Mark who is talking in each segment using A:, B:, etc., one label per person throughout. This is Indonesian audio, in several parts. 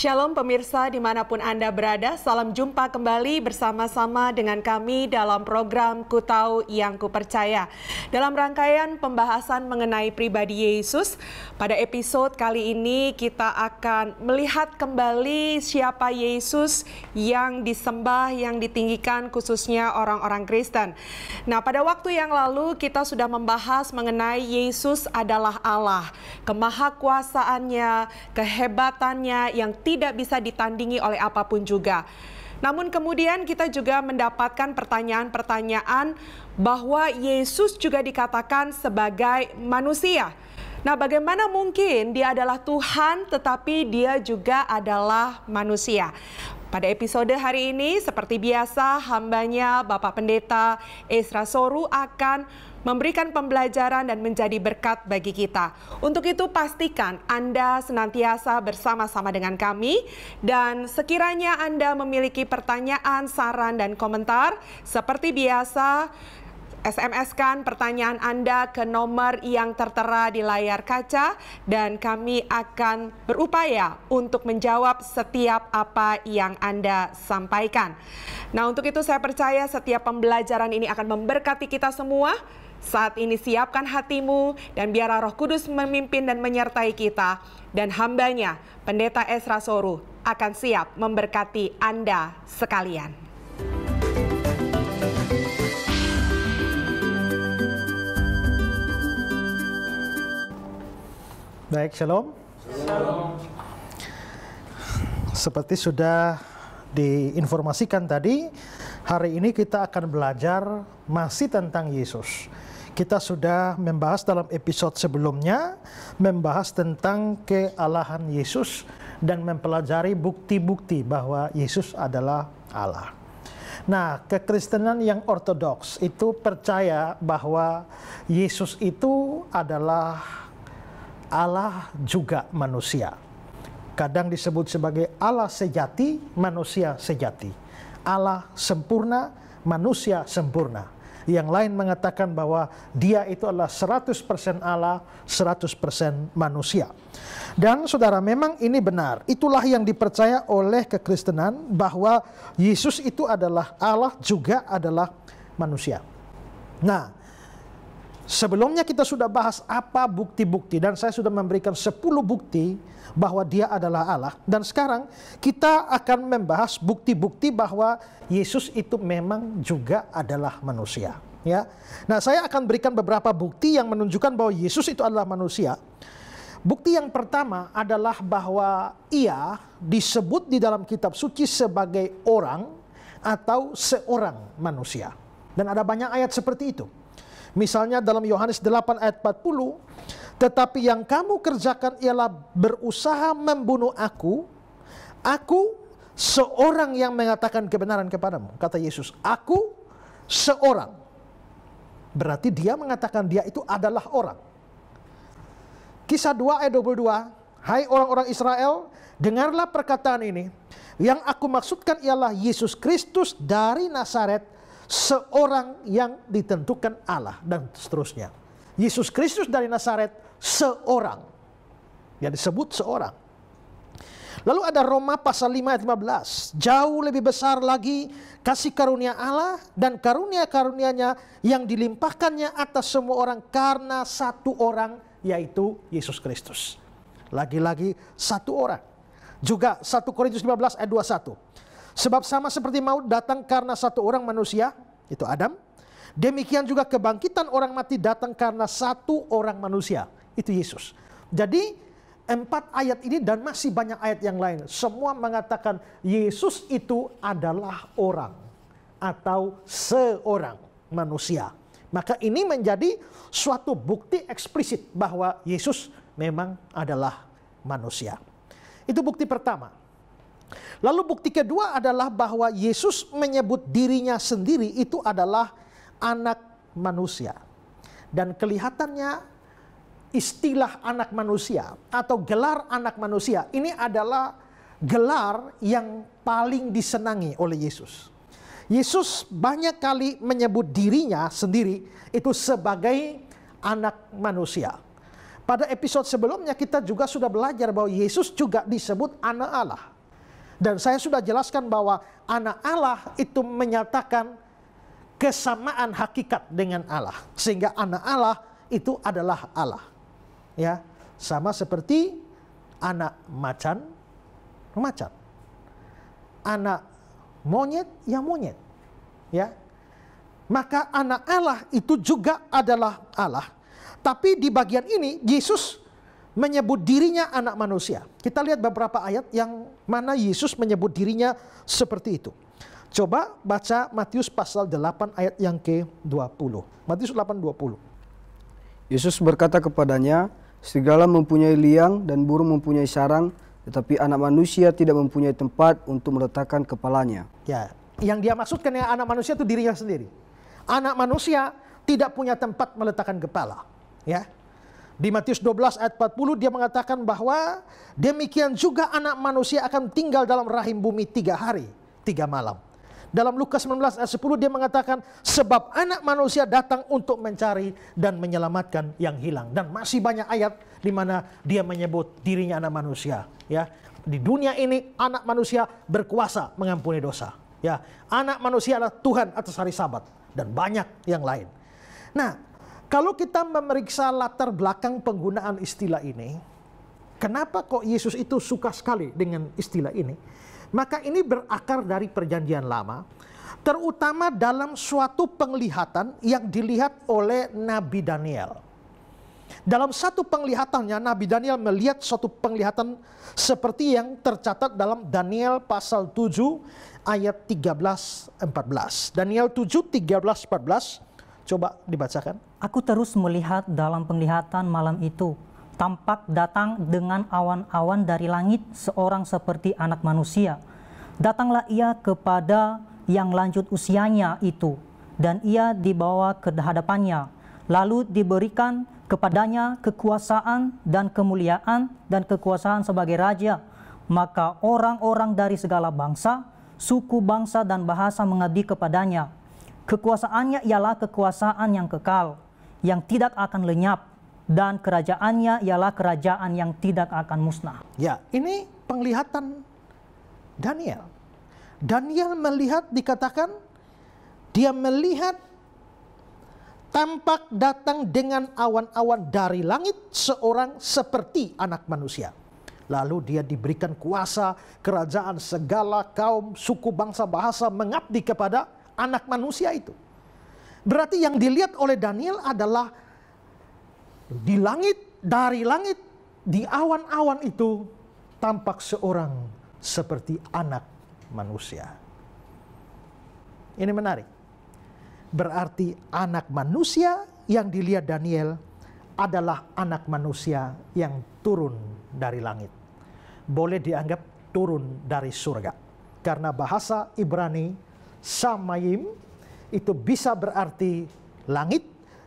A: Shalom pemirsa dimanapun Anda berada, salam jumpa kembali bersama-sama dengan kami dalam program Ku Tahu Yang Ku Percaya. Dalam rangkaian pembahasan mengenai pribadi Yesus, pada episode kali ini kita akan melihat kembali siapa Yesus yang disembah, yang ditinggikan khususnya orang-orang Kristen. Nah, pada waktu yang lalu kita sudah membahas mengenai Yesus adalah Allah, kemahakuasaannya, kehebatannya yang tidak bisa ditandingi oleh apapun juga. Namun kemudian kita juga mendapatkan pertanyaan-pertanyaan bahwa Yesus juga dikatakan sebagai manusia. Nah, bagaimana mungkin dia adalah Tuhan tetapi dia juga adalah manusia? Pada episode hari ini, seperti biasa, hambanya Bapak Pendeta Esra Soru akan memberikan pembelajaran dan menjadi berkat bagi kita. Untuk itu pastikan Anda senantiasa bersama-sama dengan kami dan sekiranya Anda memiliki pertanyaan, saran dan komentar seperti biasa SMS-kan pertanyaan Anda ke nomor yang tertera di layar kaca dan kami akan berupaya untuk menjawab setiap apa yang Anda sampaikan. Nah, untuk itu saya percaya setiap pembelajaran ini akan memberkati kita semua saat ini siapkan hatimu dan biarlah roh kudus memimpin dan menyertai kita. Dan hambanya, Pendeta Esra Soru, akan siap memberkati Anda sekalian.
B: Baik, shalom.
C: Shalom.
B: Seperti sudah diinformasikan tadi, hari ini kita akan belajar masih tentang Yesus kita sudah membahas dalam episode sebelumnya membahas tentang kealahan Yesus dan mempelajari bukti-bukti bahwa Yesus adalah Allah. Nah, kekristenan yang ortodoks itu percaya bahwa Yesus itu adalah Allah juga manusia. Kadang disebut sebagai Allah sejati, manusia sejati. Allah sempurna, manusia sempurna yang lain mengatakan bahwa dia itu adalah 100% Allah, 100% manusia. Dan saudara, memang ini benar. Itulah yang dipercaya oleh kekristenan bahwa Yesus itu adalah Allah juga adalah manusia. Nah, Sebelumnya kita sudah bahas apa bukti-bukti dan saya sudah memberikan 10 bukti bahwa dia adalah Allah dan sekarang kita akan membahas bukti-bukti bahwa Yesus itu memang juga adalah manusia ya. Nah, saya akan berikan beberapa bukti yang menunjukkan bahwa Yesus itu adalah manusia. Bukti yang pertama adalah bahwa ia disebut di dalam kitab suci sebagai orang atau seorang manusia. Dan ada banyak ayat seperti itu. Misalnya dalam Yohanes 8 ayat 40, tetapi yang kamu kerjakan ialah berusaha membunuh aku, aku seorang yang mengatakan kebenaran kepadamu. Kata Yesus, aku seorang. Berarti dia mengatakan dia itu adalah orang. Kisah 2 ayat 22, Hai orang-orang Israel, dengarlah perkataan ini. Yang aku maksudkan ialah Yesus Kristus dari Nazaret, seorang yang ditentukan Allah dan seterusnya. Yesus Kristus dari Nazaret seorang. Yang disebut seorang. Lalu ada Roma pasal 5 ayat 15. Jauh lebih besar lagi kasih karunia Allah dan karunia-karunianya yang dilimpahkannya atas semua orang karena satu orang yaitu Yesus Kristus. Lagi-lagi satu orang. Juga 1 Korintus 15 ayat 21. Sebab sama seperti maut datang karena satu orang manusia, itu Adam. Demikian juga kebangkitan orang mati datang karena satu orang manusia, itu Yesus. Jadi empat ayat ini dan masih banyak ayat yang lain. Semua mengatakan Yesus itu adalah orang atau seorang manusia. Maka ini menjadi suatu bukti eksplisit bahwa Yesus memang adalah manusia. Itu bukti pertama. Lalu bukti kedua adalah bahwa Yesus menyebut dirinya sendiri itu adalah anak manusia. Dan kelihatannya istilah anak manusia atau gelar anak manusia ini adalah gelar yang paling disenangi oleh Yesus. Yesus banyak kali menyebut dirinya sendiri itu sebagai anak manusia. Pada episode sebelumnya kita juga sudah belajar bahwa Yesus juga disebut anak Allah. Dan saya sudah jelaskan bahwa anak Allah itu menyatakan kesamaan hakikat dengan Allah. Sehingga anak Allah itu adalah Allah. Ya, sama seperti anak macan, macan. Anak monyet, ya monyet. Ya. Maka anak Allah itu juga adalah Allah. Tapi di bagian ini Yesus menyebut dirinya anak manusia. Kita lihat beberapa ayat yang mana Yesus menyebut dirinya seperti itu. Coba baca
C: Matius pasal 8 ayat yang ke-20. Matius 8:20. Yesus berkata kepadanya, "Segala mempunyai liang dan burung mempunyai sarang, tetapi anak manusia tidak mempunyai tempat untuk meletakkan kepalanya."
B: Ya, yang dia maksudkan ya anak manusia itu dirinya sendiri. Anak manusia tidak punya tempat meletakkan kepala, ya. Di Matius 12 ayat 40 dia mengatakan bahwa demikian juga anak manusia akan tinggal dalam rahim bumi tiga hari, tiga malam. Dalam Lukas 19 ayat 10 dia mengatakan sebab anak manusia datang untuk mencari dan menyelamatkan yang hilang dan masih banyak ayat di mana dia menyebut dirinya anak manusia ya. Di dunia ini anak manusia berkuasa mengampuni dosa ya. Anak manusia adalah Tuhan atas hari Sabat dan banyak yang lain. Nah, kalau kita memeriksa latar belakang penggunaan istilah ini, kenapa kok Yesus itu suka sekali dengan istilah ini? Maka ini berakar dari perjanjian lama, terutama dalam suatu penglihatan yang dilihat oleh Nabi Daniel. Dalam satu penglihatannya Nabi Daniel melihat suatu penglihatan seperti yang tercatat dalam Daniel pasal 7 ayat 13 14. Daniel 7 13 14 Coba dibacakan. Aku terus melihat
D: dalam penglihatan malam itu, tampak datang dengan awan-awan dari langit seorang seperti anak manusia. Datanglah ia kepada yang lanjut usianya itu, dan ia dibawa ke hadapannya, lalu diberikan kepadanya kekuasaan dan kemuliaan dan kekuasaan sebagai raja. Maka orang-orang dari segala bangsa, suku bangsa dan bahasa mengabdi kepadanya Kekuasaannya ialah kekuasaan yang kekal, yang tidak akan lenyap, dan kerajaannya ialah kerajaan yang tidak akan musnah. Ya, ini
B: penglihatan Daniel. Daniel melihat dikatakan dia melihat tampak datang dengan awan-awan dari langit seorang seperti anak manusia. Lalu dia diberikan kuasa kerajaan segala kaum, suku, bangsa, bahasa mengabdi kepada anak manusia itu. Berarti yang dilihat oleh Daniel adalah di langit, dari langit, di awan-awan itu tampak seorang seperti anak manusia. Ini menarik. Berarti anak manusia yang dilihat Daniel adalah anak manusia yang turun dari langit. Boleh dianggap turun dari surga. Karena bahasa Ibrani Samayim itu bisa berarti langit,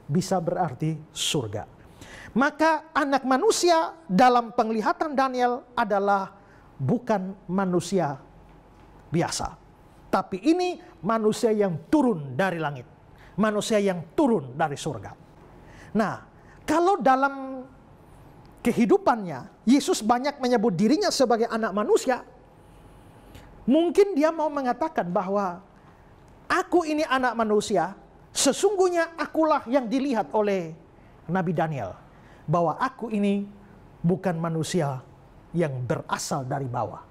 B: bisa berarti surga. Maka anak manusia dalam penglihatan Daniel adalah bukan manusia biasa. Tapi ini manusia yang turun dari langit. Manusia yang turun dari surga. Nah, kalau dalam kehidupannya, Yesus banyak menyebut dirinya sebagai anak manusia, mungkin dia mau mengatakan bahwa Aku ini anak manusia, sesungguhnya akulah yang dilihat oleh Nabi Daniel. Bahwa aku ini bukan manusia yang berasal dari bawah.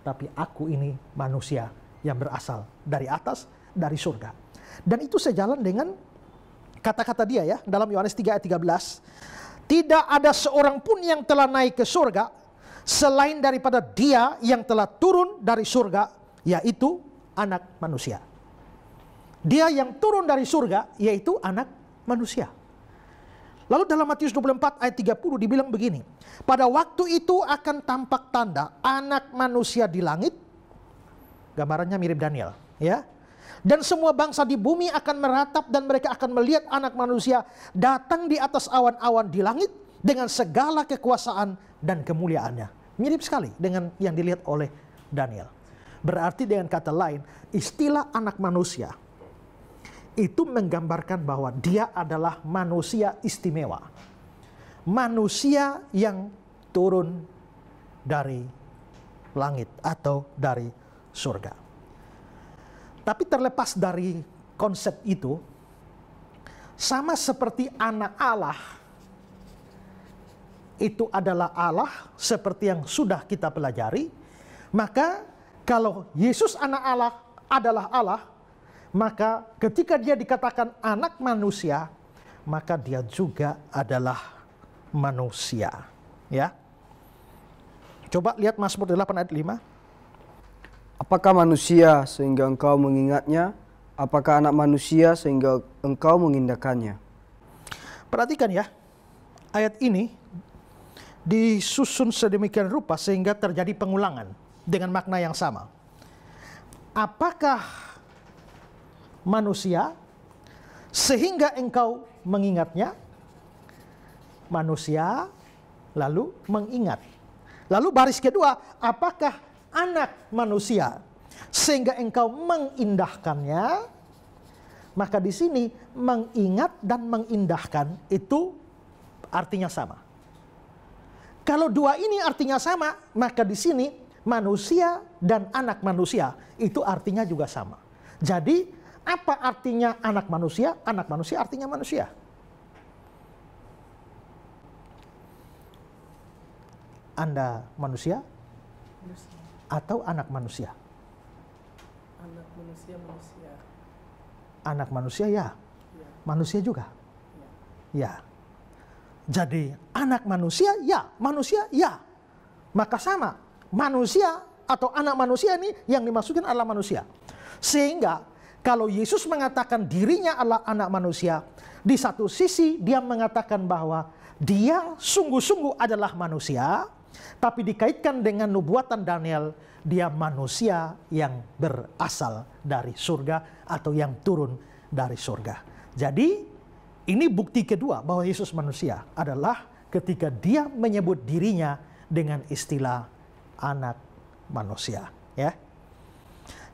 B: Tapi aku ini manusia yang berasal dari atas, dari surga. Dan itu sejalan dengan kata-kata dia ya dalam Yohanes 3 ayat 13 tidak ada seorang pun yang telah naik ke surga selain daripada dia yang telah turun dari surga yaitu anak manusia dia yang turun dari surga yaitu anak manusia. Lalu dalam Matius 24 ayat 30 dibilang begini. Pada waktu itu akan tampak tanda anak manusia di langit. Gambarannya mirip Daniel. ya. Dan semua bangsa di bumi akan meratap dan mereka akan melihat anak manusia datang di atas awan-awan di langit dengan segala kekuasaan dan kemuliaannya. Mirip sekali dengan yang dilihat oleh Daniel. Berarti dengan kata lain, istilah anak manusia itu menggambarkan bahwa dia adalah manusia istimewa. Manusia yang turun dari langit atau dari surga. Tapi terlepas dari konsep itu, sama seperti anak Allah, itu adalah Allah seperti yang sudah kita pelajari, maka kalau Yesus anak Allah adalah Allah, maka ketika dia dikatakan anak manusia, maka dia juga
C: adalah
B: manusia.
C: Ya. Coba lihat Mazmur 8 ayat 5. Apakah manusia sehingga engkau mengingatnya? Apakah anak manusia sehingga engkau mengindahkannya?
B: Perhatikan ya, ayat ini disusun sedemikian rupa sehingga terjadi pengulangan dengan makna yang sama. Apakah manusia sehingga engkau mengingatnya manusia lalu mengingat. Lalu baris kedua, apakah anak manusia sehingga engkau mengindahkannya? Maka di sini mengingat dan mengindahkan itu artinya sama. Kalau dua ini artinya sama, maka di sini manusia dan anak manusia itu artinya juga sama. Jadi apa artinya anak manusia? Anak manusia artinya manusia. Anda manusia, manusia. atau anak manusia? Anak manusia, manusia. Anak manusia ya, ya. manusia juga. Ya. ya. Jadi anak manusia ya, manusia ya. Maka sama, manusia atau anak manusia ini yang dimaksudkan adalah manusia. Sehingga kalau Yesus mengatakan dirinya adalah anak manusia, di satu sisi dia mengatakan bahwa dia sungguh-sungguh adalah manusia, tapi dikaitkan dengan nubuatan Daniel, dia manusia yang berasal dari surga atau yang turun dari surga. Jadi ini bukti kedua bahwa Yesus manusia adalah ketika dia menyebut dirinya dengan istilah anak manusia, ya.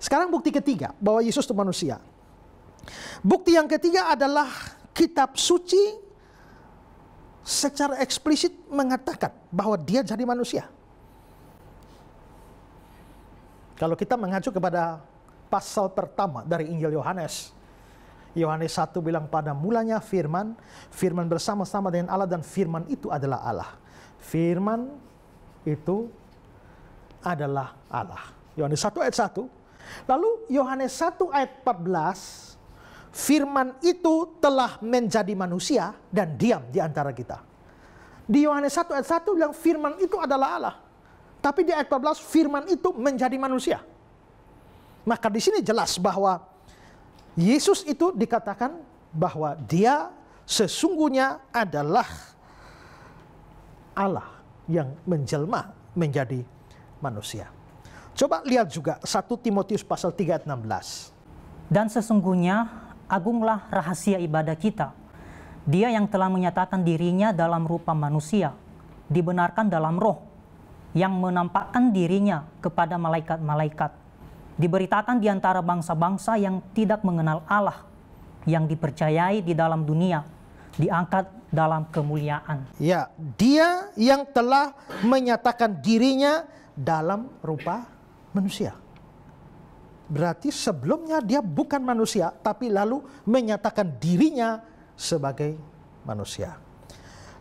B: Sekarang bukti ketiga bahwa Yesus itu manusia. Bukti yang ketiga adalah kitab suci secara eksplisit mengatakan bahwa dia jadi manusia. Kalau kita mengacu kepada pasal pertama dari Injil Yohanes, Yohanes 1 bilang pada mulanya firman, firman bersama-sama dengan Allah dan firman itu adalah Allah. Firman itu adalah Allah. Yohanes 1 ayat 1, Lalu Yohanes 1 ayat 14, firman itu telah menjadi manusia dan diam di antara kita. Di Yohanes 1 ayat 1 bilang firman itu adalah Allah. Tapi di ayat 14 firman itu menjadi manusia. Maka di sini jelas bahwa Yesus itu dikatakan bahwa dia sesungguhnya adalah Allah yang menjelma menjadi manusia. Coba lihat juga 1 Timotius pasal 3 ayat 16. Dan
D: sesungguhnya agunglah rahasia ibadah kita. Dia yang telah menyatakan dirinya dalam rupa manusia, dibenarkan dalam roh, yang menampakkan dirinya kepada malaikat-malaikat. Diberitakan di antara bangsa-bangsa yang tidak mengenal Allah, yang dipercayai di dalam dunia, diangkat dalam kemuliaan.
B: Ya, dia yang telah menyatakan dirinya dalam rupa manusia. Berarti sebelumnya dia bukan manusia, tapi lalu menyatakan dirinya sebagai manusia.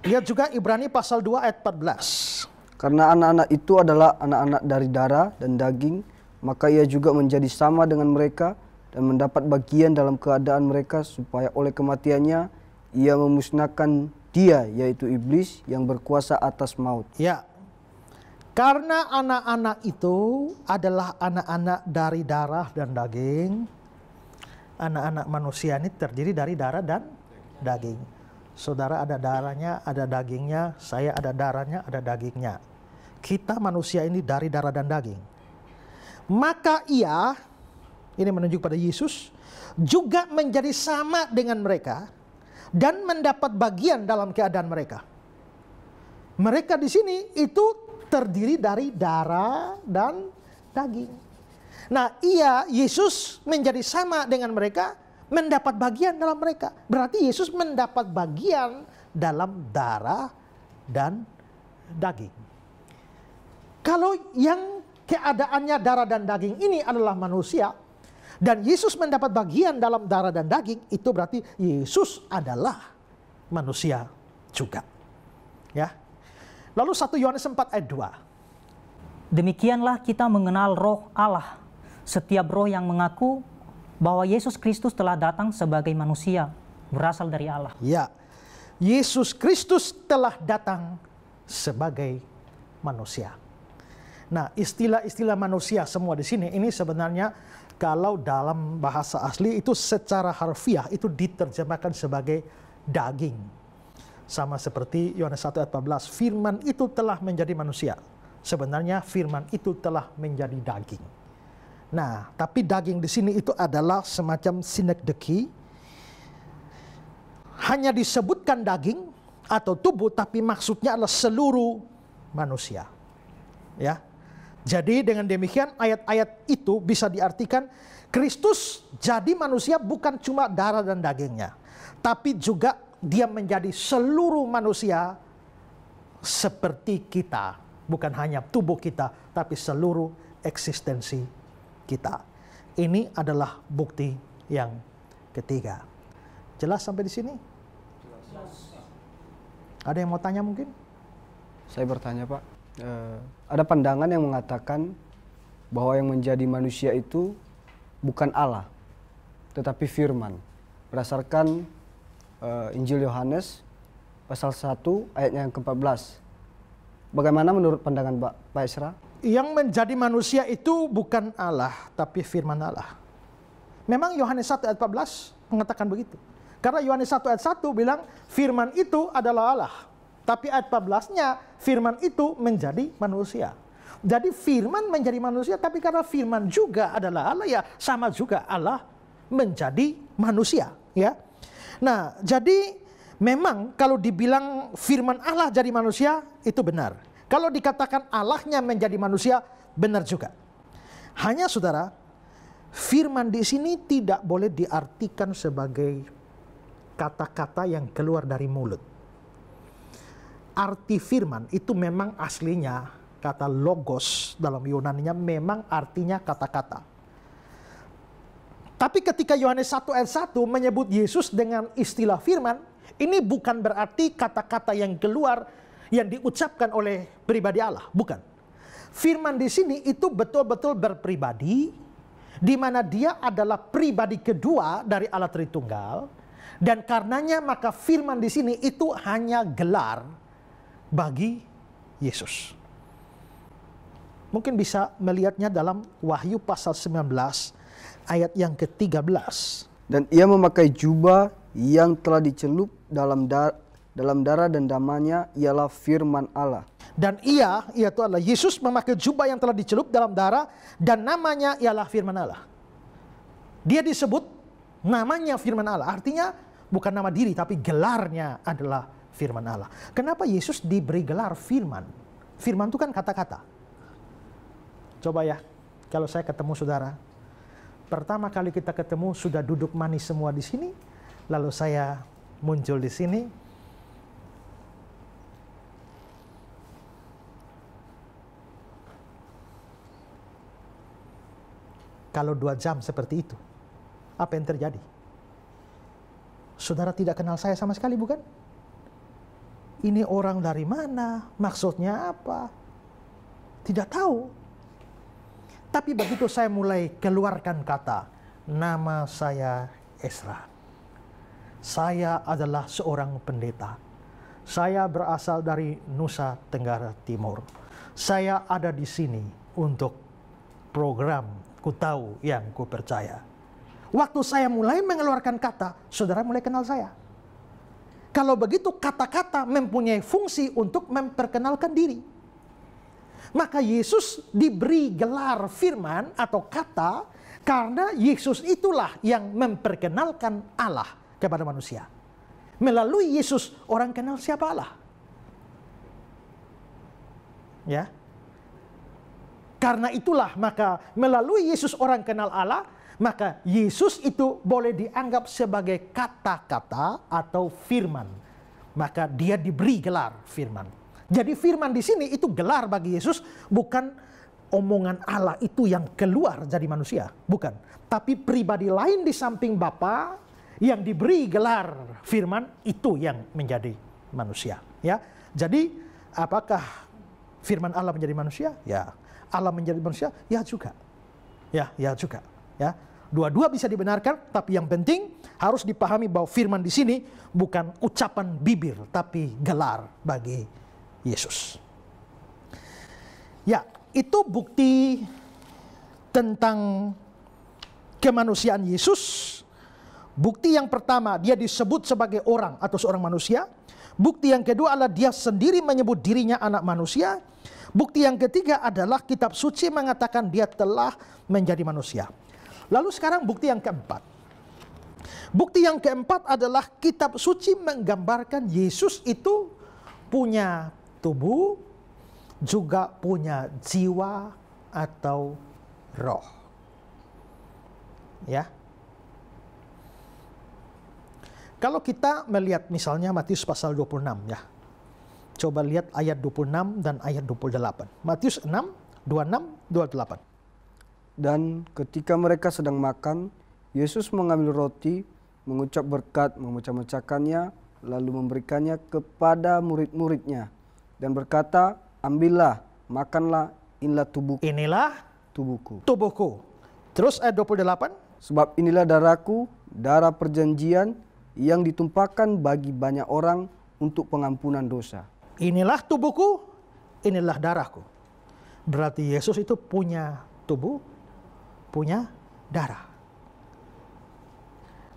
C: Lihat juga Ibrani pasal 2 ayat 14. Karena anak-anak itu adalah anak-anak dari darah dan daging, maka ia juga menjadi sama dengan mereka dan mendapat bagian dalam keadaan mereka supaya oleh kematiannya ia memusnahkan dia yaitu iblis yang berkuasa atas maut. Ya,
B: karena anak-anak itu adalah anak-anak dari darah dan daging. Anak-anak manusia ini terdiri dari darah dan daging. Saudara ada darahnya, ada dagingnya, saya ada darahnya, ada dagingnya. Kita manusia ini dari darah dan daging. Maka ia, ini menunjuk pada Yesus, juga menjadi sama dengan mereka dan mendapat bagian dalam keadaan mereka. Mereka di sini itu terdiri dari darah dan daging. Nah, ia Yesus menjadi sama dengan mereka, mendapat bagian dalam mereka. Berarti Yesus mendapat bagian dalam darah dan daging. Kalau yang keadaannya darah dan daging ini adalah manusia dan Yesus mendapat bagian dalam darah dan daging, itu berarti Yesus adalah manusia juga. Ya. Lalu 1 Yohanes 4 ayat 2.
D: Demikianlah kita mengenal roh Allah. Setiap roh yang mengaku bahwa Yesus Kristus telah datang sebagai manusia
B: berasal dari Allah.
D: Ya. Yesus
B: Kristus telah datang sebagai manusia. Nah, istilah-istilah manusia semua di sini ini sebenarnya kalau dalam bahasa asli itu secara harfiah itu diterjemahkan sebagai daging sama seperti Yohanes 1 ayat 14, firman itu telah menjadi manusia. Sebenarnya firman itu telah menjadi daging. Nah, tapi daging di sini itu adalah semacam sinekdeki. Hanya disebutkan daging atau tubuh, tapi maksudnya adalah seluruh manusia. Ya, jadi dengan demikian ayat-ayat itu bisa diartikan Kristus jadi manusia bukan cuma darah dan dagingnya, tapi juga dia menjadi seluruh manusia seperti kita, bukan hanya tubuh kita, tapi seluruh eksistensi kita. Ini adalah bukti
C: yang ketiga. Jelas sampai di sini? Jelas. Ada yang mau tanya mungkin? Saya bertanya Pak, eh, ada pandangan yang mengatakan bahwa yang menjadi manusia itu bukan Allah, tetapi firman. Berdasarkan uh, Injil Yohanes pasal 1 ayatnya yang ke-14. Bagaimana menurut pandangan Pak, Pak Isra? Yang menjadi manusia itu bukan Allah, tapi firman Allah. Memang Yohanes
B: 1 ayat 14 mengatakan begitu. Karena Yohanes 1 ayat 1 bilang firman itu adalah Allah. Tapi ayat 14-nya firman itu menjadi manusia. Jadi firman menjadi manusia tapi karena firman juga adalah Allah ya sama juga Allah menjadi manusia ya. Nah, jadi memang kalau dibilang firman Allah jadi manusia itu benar. Kalau dikatakan Allahnya menjadi manusia benar juga. Hanya saudara, firman di sini tidak boleh diartikan sebagai kata-kata yang keluar dari mulut. Arti firman itu memang aslinya kata logos dalam Yunani-nya memang artinya kata-kata tapi ketika Yohanes 1 ayat 1 menyebut Yesus dengan istilah firman, ini bukan berarti kata-kata yang keluar yang diucapkan oleh pribadi Allah, bukan. Firman di sini itu betul-betul berpribadi, di mana dia adalah pribadi kedua dari Allah Tritunggal, dan karenanya maka firman di sini itu hanya gelar bagi Yesus. Mungkin
C: bisa melihatnya dalam Wahyu pasal 19 ayat yang ke-13. Dan ia memakai jubah yang telah dicelup dalam dar dalam darah dan damanya ialah firman Allah. Dan ia, ia itu Yesus memakai jubah yang telah
B: dicelup dalam darah dan namanya ialah firman Allah. Dia disebut namanya firman Allah. Artinya bukan nama diri tapi gelarnya adalah firman Allah. Kenapa Yesus diberi gelar firman? Firman itu kan kata-kata. Coba ya, kalau saya ketemu saudara, pertama kali kita ketemu sudah duduk manis semua di sini, lalu saya muncul di sini. Kalau dua jam seperti itu, apa yang terjadi? Saudara tidak kenal saya sama sekali, bukan? Ini orang dari mana? Maksudnya apa? Tidak tahu tapi begitu saya mulai keluarkan kata, nama saya Esra. Saya adalah seorang pendeta. Saya berasal dari Nusa Tenggara Timur. Saya ada di sini untuk program ku tahu yang ku percaya. Waktu saya mulai mengeluarkan kata, saudara mulai kenal saya. Kalau begitu kata-kata mempunyai fungsi untuk memperkenalkan diri. Maka Yesus diberi gelar firman atau kata karena Yesus itulah yang memperkenalkan Allah kepada manusia. Melalui Yesus orang kenal siapa Allah. Ya. Karena itulah maka melalui Yesus orang kenal Allah, maka Yesus itu boleh dianggap sebagai kata-kata atau firman. Maka dia diberi gelar firman. Jadi firman di sini itu gelar bagi Yesus bukan omongan Allah itu yang keluar jadi manusia, bukan. Tapi pribadi lain di samping Bapa yang diberi gelar firman itu yang menjadi manusia, ya. Jadi apakah firman Allah menjadi manusia? Ya. Allah menjadi manusia? Ya juga. Ya, ya juga, ya. Dua-dua bisa dibenarkan, tapi yang penting harus dipahami bahwa firman di sini bukan ucapan bibir, tapi gelar bagi Yesus. Ya, itu bukti tentang kemanusiaan Yesus. Bukti yang pertama, dia disebut sebagai orang atau seorang manusia. Bukti yang kedua adalah dia sendiri menyebut dirinya anak manusia. Bukti yang ketiga adalah kitab suci mengatakan dia telah menjadi manusia. Lalu sekarang bukti yang keempat. Bukti yang keempat adalah kitab suci menggambarkan Yesus itu punya tubuh juga punya jiwa atau roh. Ya. Kalau kita melihat misalnya Matius pasal 26 ya.
C: Coba lihat ayat 26 dan ayat 28. Matius 6, 26, 28. Dan ketika mereka sedang makan, Yesus mengambil roti, mengucap berkat, memecah-mecahkannya, lalu memberikannya kepada murid-muridnya dan berkata, ambillah, makanlah, inilah tubuhku. Inilah tubuhku. Tubuhku. Terus ayat 28. Sebab inilah darahku, darah perjanjian yang ditumpahkan bagi banyak orang untuk pengampunan dosa.
B: Inilah tubuhku, inilah darahku.
C: Berarti Yesus itu
B: punya tubuh, punya darah.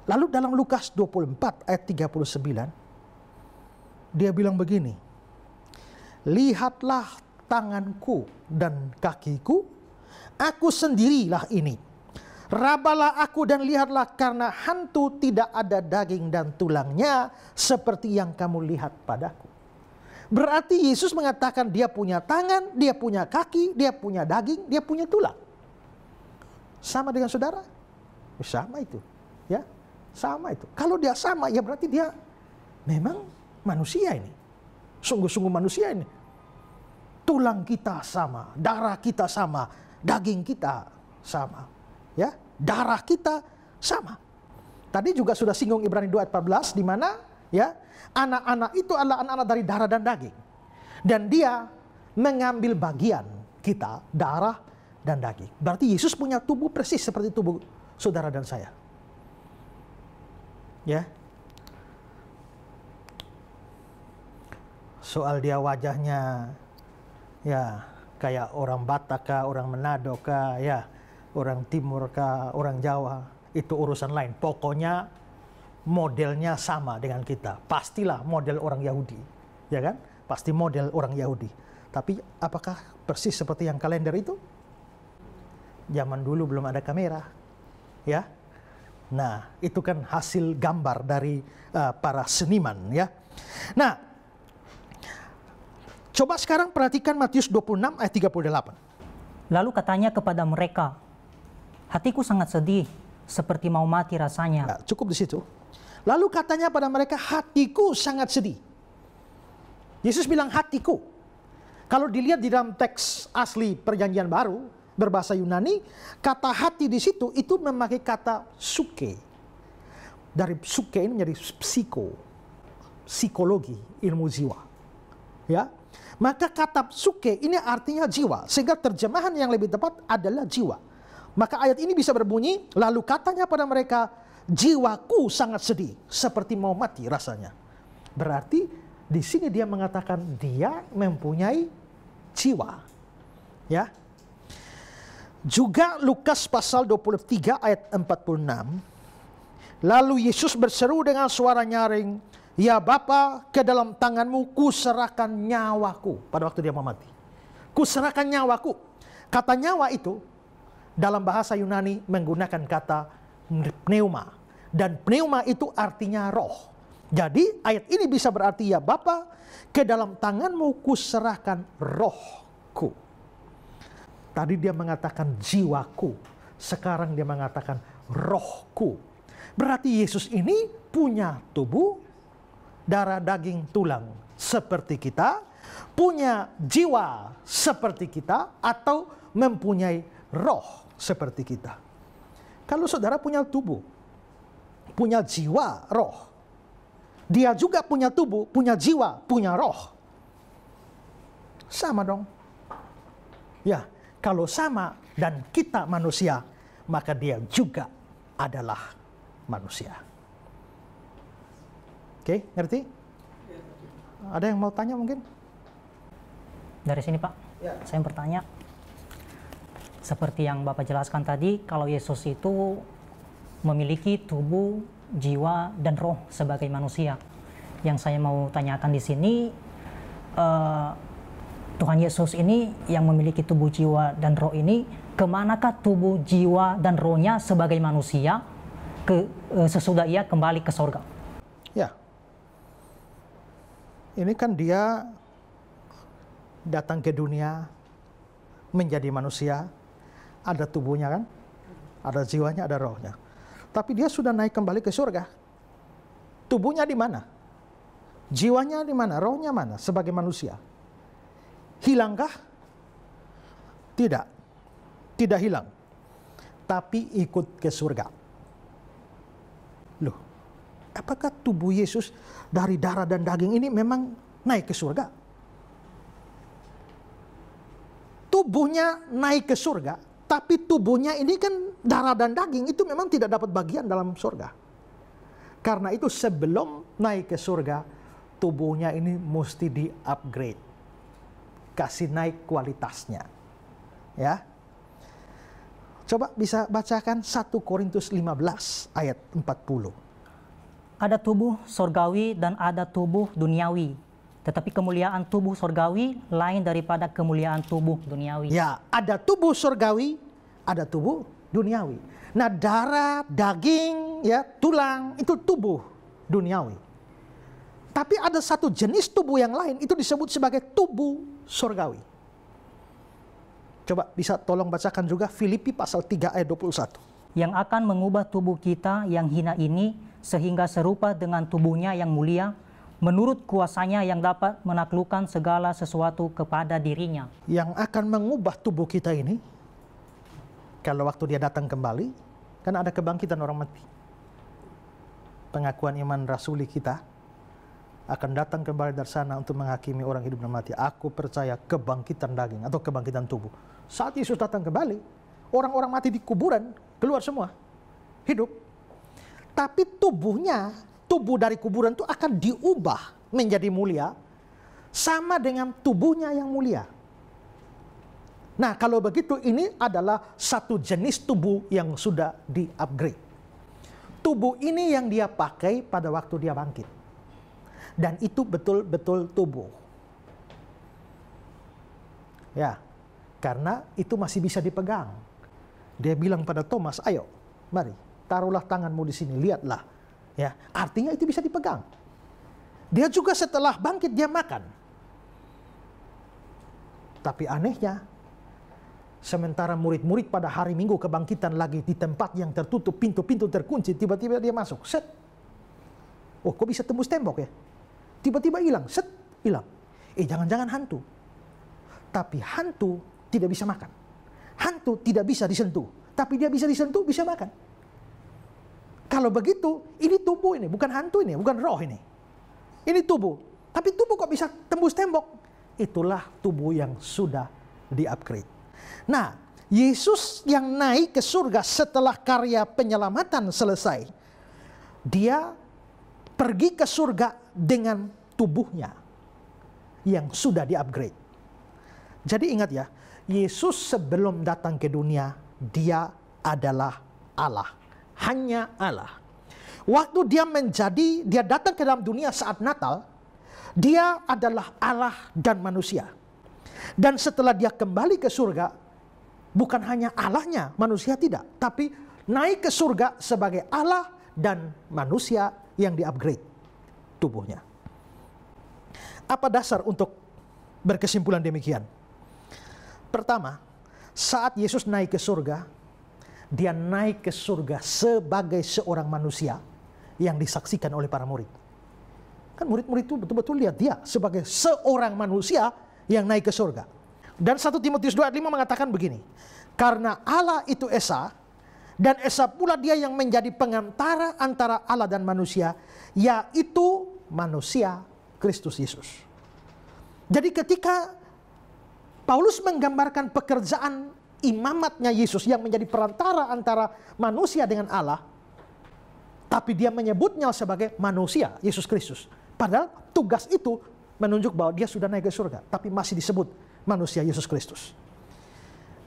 B: Lalu dalam Lukas 24 ayat 39, dia bilang begini, lihatlah tanganku dan kakiku, aku sendirilah ini. Rabalah aku dan lihatlah karena hantu tidak ada daging dan tulangnya seperti yang kamu lihat padaku. Berarti Yesus mengatakan dia punya tangan, dia punya kaki, dia punya daging, dia punya tulang. Sama dengan saudara? Sama itu. Ya, sama itu. Kalau dia sama ya berarti dia memang manusia ini. Sungguh-sungguh manusia ini tulang kita sama, darah kita sama, daging kita sama. Ya, darah kita sama. Tadi juga sudah singgung Ibrani 2 ayat 14 di mana ya, anak-anak itu adalah anak-anak dari darah dan daging. Dan dia mengambil bagian kita darah dan daging. Berarti Yesus punya tubuh persis seperti tubuh saudara dan saya. Ya. Soal dia wajahnya ya kayak orang Batak kah, orang Manado kah, ya orang Timur kah, orang Jawa itu urusan lain. Pokoknya modelnya sama dengan kita. Pastilah model orang Yahudi, ya kan? Pasti model orang Yahudi. Tapi apakah persis seperti yang kalender itu? Zaman dulu belum ada kamera, ya. Nah, itu kan hasil gambar dari uh, para seniman, ya. Nah, Coba sekarang perhatikan Matius 26 ayat 38.
D: Lalu katanya kepada mereka, hatiku sangat sedih, seperti mau mati rasanya.
B: Nah, cukup di situ. Lalu katanya pada mereka, hatiku sangat sedih. Yesus bilang hatiku. Kalau dilihat di dalam teks asli perjanjian baru, berbahasa Yunani, kata hati di situ itu memakai kata suke. Dari suke ini menjadi psiko, psikologi, ilmu jiwa. Ya, maka kata suke ini artinya jiwa. Sehingga terjemahan yang lebih tepat adalah jiwa. Maka ayat ini bisa berbunyi, lalu katanya pada mereka, jiwaku sangat sedih, seperti mau mati rasanya. Berarti di sini dia mengatakan dia mempunyai jiwa. Ya. Juga Lukas pasal 23 ayat 46. Lalu Yesus berseru dengan suara nyaring, Ya Bapa, ke dalam tanganmu kuserahkan nyawaku. Pada waktu dia mau mati. Kuserahkan nyawaku. Kata nyawa itu dalam bahasa Yunani menggunakan kata pneuma. Dan pneuma itu artinya roh. Jadi ayat ini bisa berarti ya Bapa, ke dalam tanganmu kuserahkan rohku. Tadi dia mengatakan jiwaku. Sekarang dia mengatakan rohku. Berarti Yesus ini punya tubuh, darah daging tulang seperti kita, punya jiwa seperti kita, atau mempunyai roh seperti kita. Kalau saudara punya tubuh, punya jiwa, roh, dia juga punya tubuh, punya jiwa, punya roh. Sama dong. Ya, kalau sama dan kita manusia, maka dia juga adalah manusia. Oke, okay, ngerti? Ada yang mau tanya mungkin?
D: Dari sini Pak, ya. saya bertanya. Seperti yang Bapak jelaskan tadi, kalau Yesus itu memiliki tubuh, jiwa, dan roh sebagai manusia. Yang saya mau tanyakan di sini, uh, Tuhan Yesus ini yang memiliki tubuh, jiwa, dan roh ini, kemanakah tubuh, jiwa, dan rohnya sebagai manusia ke, uh,
B: sesudah ia kembali ke sorga? Ya, ini kan dia datang ke dunia menjadi manusia, ada tubuhnya kan, ada jiwanya, ada rohnya. Tapi dia sudah naik kembali ke surga. Tubuhnya di mana? Jiwanya di mana? Rohnya mana? Sebagai manusia. Hilangkah? Tidak. Tidak hilang. Tapi ikut ke surga. Loh, apakah tubuh Yesus dari darah dan daging ini memang naik ke surga? Tubuhnya naik ke surga, tapi tubuhnya ini kan darah dan daging itu memang tidak dapat bagian dalam surga. Karena itu sebelum naik ke surga, tubuhnya ini mesti di-upgrade. Kasih naik kualitasnya. Ya. Coba bisa bacakan 1 Korintus 15 ayat 40
D: ada tubuh sorgawi dan ada tubuh duniawi. Tetapi kemuliaan tubuh sorgawi lain daripada kemuliaan tubuh duniawi. Ya,
B: ada tubuh sorgawi, ada tubuh duniawi. Nah, darah, daging, ya, tulang itu tubuh duniawi. Tapi ada satu jenis tubuh yang lain itu disebut sebagai tubuh sorgawi. Coba bisa tolong bacakan juga Filipi pasal 3 ayat 21. Yang akan mengubah tubuh kita yang hina
D: ini sehingga serupa dengan tubuhnya yang mulia menurut kuasanya yang dapat menaklukkan segala sesuatu kepada dirinya.
B: Yang akan mengubah tubuh kita ini kalau waktu dia datang kembali kan ada kebangkitan orang mati. Pengakuan iman rasuli kita akan datang kembali dari sana untuk menghakimi orang hidup dan mati. Aku percaya kebangkitan daging atau kebangkitan tubuh. Saat Yesus datang kembali, orang-orang mati di kuburan keluar semua. Hidup tapi tubuhnya, tubuh dari kuburan itu akan diubah menjadi mulia sama dengan tubuhnya yang mulia. Nah, kalau begitu ini adalah satu jenis tubuh yang sudah di-upgrade. Tubuh ini yang dia pakai pada waktu dia bangkit. Dan itu betul-betul tubuh. Ya, karena itu masih bisa dipegang. Dia bilang pada Thomas, ayo, mari taruhlah tanganmu di sini, lihatlah. Ya, artinya itu bisa dipegang. Dia juga setelah bangkit dia makan. Tapi anehnya, sementara murid-murid pada hari Minggu kebangkitan lagi di tempat yang tertutup, pintu-pintu terkunci, tiba-tiba dia masuk, set. Oh, kok bisa tembus tembok ya? Tiba-tiba hilang, set, hilang. Eh, jangan-jangan hantu. Tapi hantu tidak bisa makan. Hantu tidak bisa disentuh, tapi dia bisa disentuh, bisa makan. Kalau begitu, ini tubuh ini, bukan hantu ini, bukan roh ini. Ini tubuh. Tapi tubuh kok bisa tembus tembok? Itulah tubuh yang sudah di-upgrade. Nah, Yesus yang naik ke surga setelah karya penyelamatan selesai, dia pergi ke surga dengan tubuhnya yang sudah di-upgrade. Jadi ingat ya, Yesus sebelum datang ke dunia, dia adalah Allah hanya Allah. Waktu dia menjadi, dia datang ke dalam dunia saat Natal, dia adalah Allah dan manusia. Dan setelah dia kembali ke surga, bukan hanya Allahnya, manusia tidak, tapi naik ke surga sebagai Allah dan manusia yang diupgrade tubuhnya. Apa dasar untuk berkesimpulan demikian? Pertama, saat Yesus naik ke surga, dia naik ke surga sebagai seorang manusia yang disaksikan oleh para murid. Kan murid-murid itu betul-betul lihat dia sebagai seorang manusia yang naik ke surga. Dan 1 Timotius 2 ayat 5 mengatakan begini, karena Allah itu Esa, dan Esa pula dia yang menjadi pengantara antara Allah dan manusia, yaitu manusia Kristus Yesus. Jadi ketika Paulus menggambarkan pekerjaan imamatnya Yesus yang menjadi perantara antara manusia dengan Allah, tapi dia menyebutnya sebagai manusia, Yesus Kristus. Padahal tugas itu menunjuk bahwa dia sudah naik ke surga, tapi masih disebut manusia Yesus Kristus.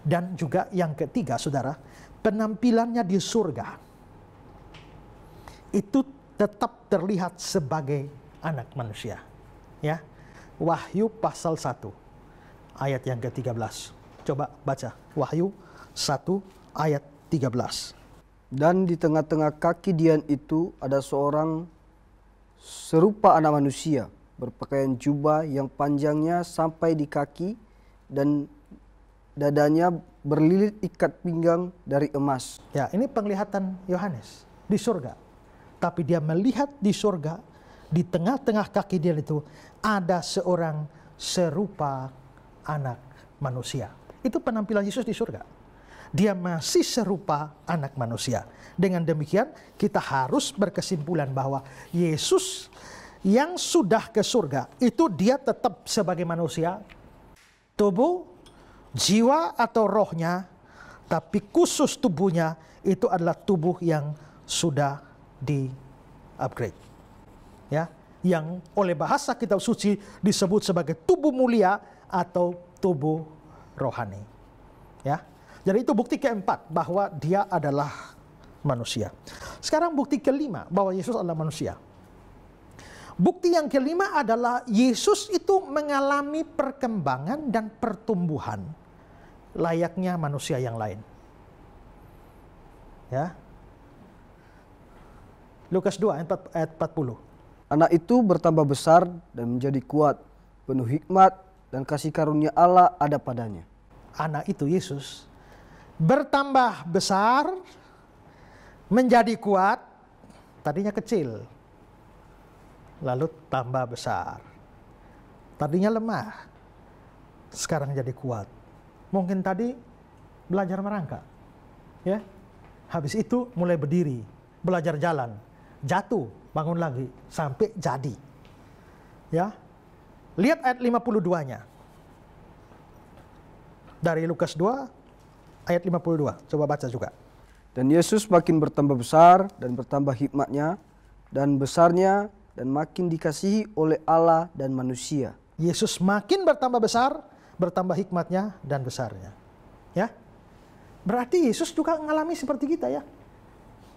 B: Dan juga yang ketiga, saudara, penampilannya di surga itu tetap terlihat sebagai anak manusia. Ya, Wahyu pasal 1 ayat yang ke-13 Coba baca Wahyu
C: 1 ayat 13. Dan di tengah-tengah kaki Dian itu ada seorang serupa anak manusia berpakaian jubah yang panjangnya sampai di kaki dan dadanya berlilit ikat pinggang dari emas. Ya, ini penglihatan Yohanes di surga.
B: Tapi dia melihat di surga di tengah-tengah kaki dian itu ada seorang serupa anak manusia itu penampilan Yesus di surga. Dia masih serupa anak manusia. Dengan demikian, kita harus berkesimpulan bahwa Yesus yang sudah ke surga itu dia tetap sebagai manusia, tubuh, jiwa atau rohnya, tapi khusus tubuhnya itu adalah tubuh yang sudah di upgrade. Ya, yang oleh bahasa kitab suci disebut sebagai tubuh mulia atau tubuh rohani. Ya. Jadi itu bukti keempat bahwa dia adalah manusia. Sekarang bukti kelima bahwa Yesus adalah manusia. Bukti yang kelima adalah Yesus itu mengalami perkembangan dan pertumbuhan layaknya manusia
C: yang lain. Ya. Lukas 2 ayat 40. Anak itu bertambah besar dan menjadi kuat, penuh hikmat dan kasih karunia Allah ada padanya. Anak itu Yesus bertambah besar, menjadi kuat,
B: tadinya kecil, lalu tambah besar. Tadinya lemah, sekarang jadi kuat. Mungkin tadi belajar merangkak, ya. Habis itu mulai berdiri, belajar jalan, jatuh, bangun lagi, sampai jadi. Ya, Lihat
C: ayat 52-nya. Dari Lukas 2 ayat 52. Coba baca juga. Dan Yesus makin bertambah besar dan bertambah hikmatnya dan besarnya dan makin dikasihi oleh Allah dan manusia. Yesus makin bertambah besar, bertambah hikmatnya dan besarnya. Ya.
B: Berarti Yesus juga mengalami seperti kita ya.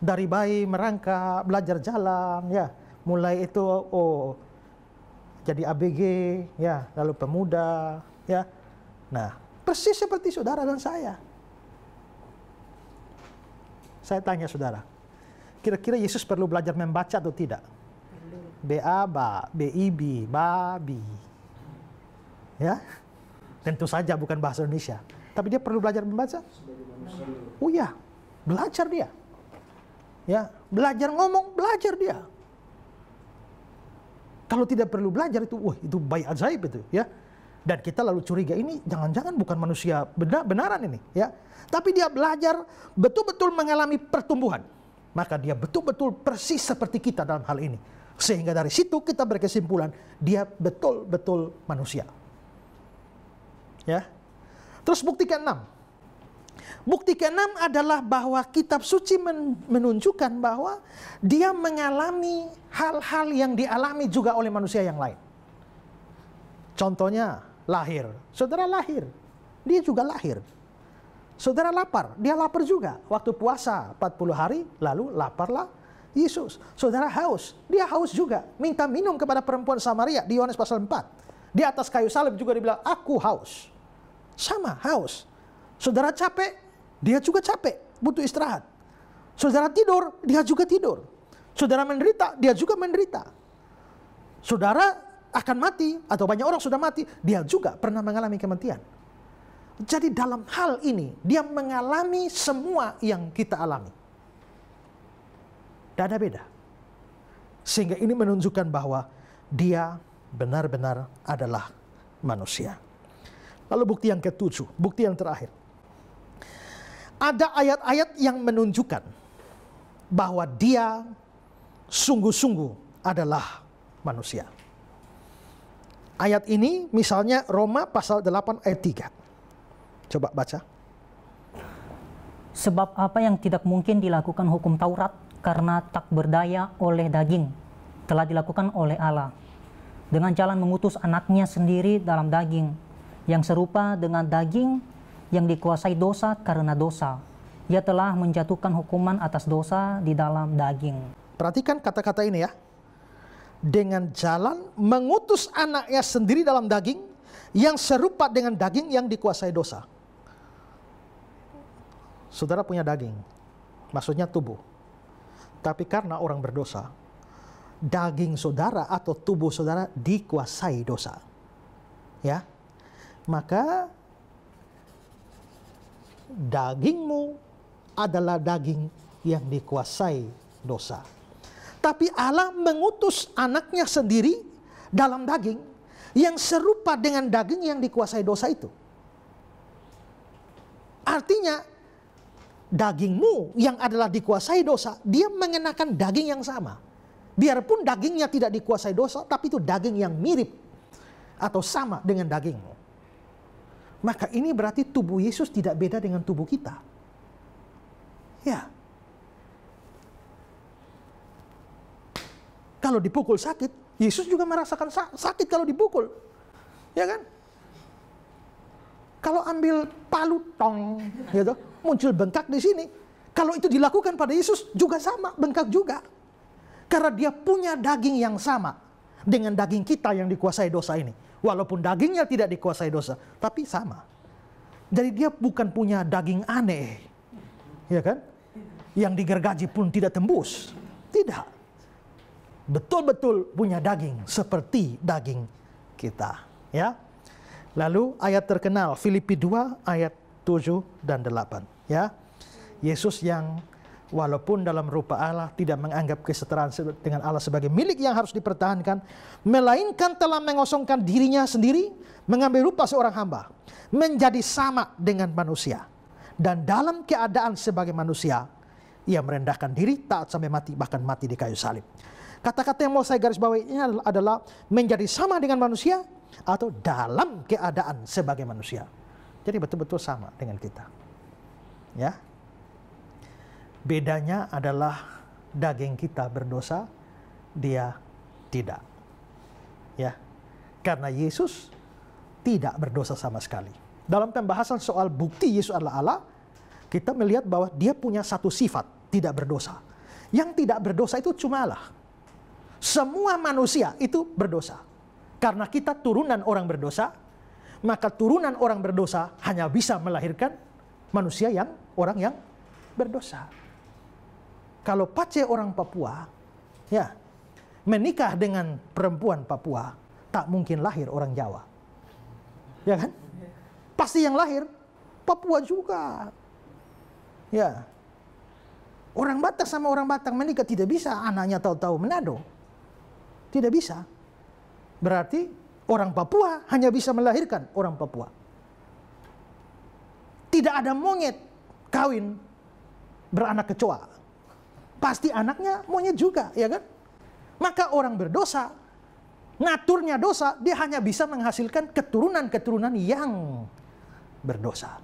B: Dari bayi merangkak, belajar jalan ya. Mulai itu oh jadi ABG, ya, lalu pemuda, ya. Nah, persis seperti saudara dan saya. Saya tanya saudara, kira-kira Yesus perlu belajar membaca atau tidak? BA, ba, BIB, babi. Ya. Tentu saja bukan bahasa Indonesia. Tapi dia perlu belajar membaca? Oh ya, belajar dia. Ya, belajar ngomong, belajar dia kalau tidak perlu belajar itu, wah itu bayi ajaib itu ya. Dan kita lalu curiga ini jangan-jangan bukan manusia benar benaran ini ya. Tapi dia belajar betul-betul mengalami pertumbuhan. Maka dia betul-betul persis seperti kita dalam hal ini. Sehingga dari situ kita berkesimpulan dia betul-betul manusia. Ya. Terus bukti keenam, Bukti keenam adalah bahwa kitab suci menunjukkan bahwa dia mengalami hal-hal yang dialami juga oleh manusia yang lain. Contohnya lahir. Saudara lahir, dia juga lahir. Saudara lapar, dia lapar juga. Waktu puasa 40 hari, lalu laparlah Yesus. Saudara haus, dia haus juga. Minta minum kepada perempuan Samaria di Yohanes pasal 4. Di atas kayu salib juga dibilang, aku haus. Sama, haus. Saudara capek, dia juga capek, butuh istirahat. Saudara tidur, dia juga tidur. Saudara menderita, dia juga menderita. Saudara akan mati atau banyak orang sudah mati, dia juga pernah mengalami kematian. Jadi dalam hal ini dia mengalami semua yang kita alami. Tidak ada beda. Sehingga ini menunjukkan bahwa dia benar-benar adalah manusia. Lalu bukti yang ketujuh, bukti yang terakhir ada ayat-ayat yang menunjukkan bahwa dia sungguh-sungguh adalah manusia. Ayat ini misalnya Roma pasal 8 ayat 3. Coba baca.
D: Sebab apa yang tidak mungkin dilakukan hukum Taurat karena tak berdaya oleh daging telah dilakukan oleh Allah dengan jalan mengutus anaknya sendiri dalam daging yang serupa dengan daging yang dikuasai dosa karena dosa. Ia telah menjatuhkan hukuman atas dosa di dalam daging.
B: Perhatikan kata-kata ini ya. Dengan jalan mengutus anaknya sendiri dalam daging yang serupa dengan daging yang dikuasai dosa. Saudara punya daging, maksudnya tubuh. Tapi karena orang berdosa, daging saudara atau tubuh saudara dikuasai dosa. Ya. Maka dagingmu adalah daging yang dikuasai dosa. Tapi Allah mengutus anaknya sendiri dalam daging yang serupa dengan daging yang dikuasai dosa itu. Artinya dagingmu yang adalah dikuasai dosa, dia mengenakan daging yang sama. Biarpun dagingnya tidak dikuasai dosa, tapi itu daging yang mirip atau sama dengan dagingmu. Maka ini berarti tubuh Yesus tidak beda dengan tubuh kita. Ya. Kalau dipukul sakit, Yesus juga merasakan sakit kalau dipukul. Ya kan? Kalau ambil palu tong gitu, muncul bengkak di sini. Kalau itu dilakukan pada Yesus juga sama, bengkak juga. Karena dia punya daging yang sama dengan daging kita yang dikuasai dosa ini. Walaupun dagingnya tidak dikuasai dosa, tapi sama. Jadi dia bukan punya daging aneh. Ya kan? Yang digergaji pun tidak tembus. Tidak. Betul-betul punya daging seperti daging kita, ya. Lalu ayat terkenal Filipi 2 ayat 7 dan 8, ya. Yesus yang walaupun dalam rupa Allah tidak menganggap kesetaraan dengan Allah sebagai milik yang harus dipertahankan, melainkan telah mengosongkan dirinya sendiri, mengambil rupa seorang hamba, menjadi sama dengan manusia. Dan dalam keadaan sebagai manusia, ia merendahkan diri taat sampai mati, bahkan mati di kayu salib. Kata-kata yang mau saya garis bawahi ini adalah menjadi sama dengan manusia atau dalam keadaan sebagai manusia. Jadi betul-betul sama dengan kita. Ya, Bedanya adalah daging kita berdosa, dia tidak. Ya. Karena Yesus tidak berdosa sama sekali. Dalam pembahasan soal bukti Yesus adalah Allah, kita melihat bahwa dia punya satu sifat, tidak berdosa. Yang tidak berdosa itu cuma Allah. Semua manusia itu berdosa. Karena kita turunan orang berdosa, maka turunan orang berdosa hanya bisa melahirkan manusia yang orang yang berdosa kalau pace orang Papua ya menikah dengan perempuan Papua tak mungkin lahir orang Jawa. Ya kan? Pasti yang lahir Papua juga. Ya. Orang Batak sama orang Batak menikah tidak bisa anaknya tahu-tahu Menado, Tidak bisa. Berarti orang Papua hanya bisa melahirkan orang Papua. Tidak ada monyet kawin beranak kecoa pasti anaknya maunya juga, ya kan? Maka orang berdosa, ngaturnya dosa, dia hanya bisa menghasilkan keturunan-keturunan yang berdosa.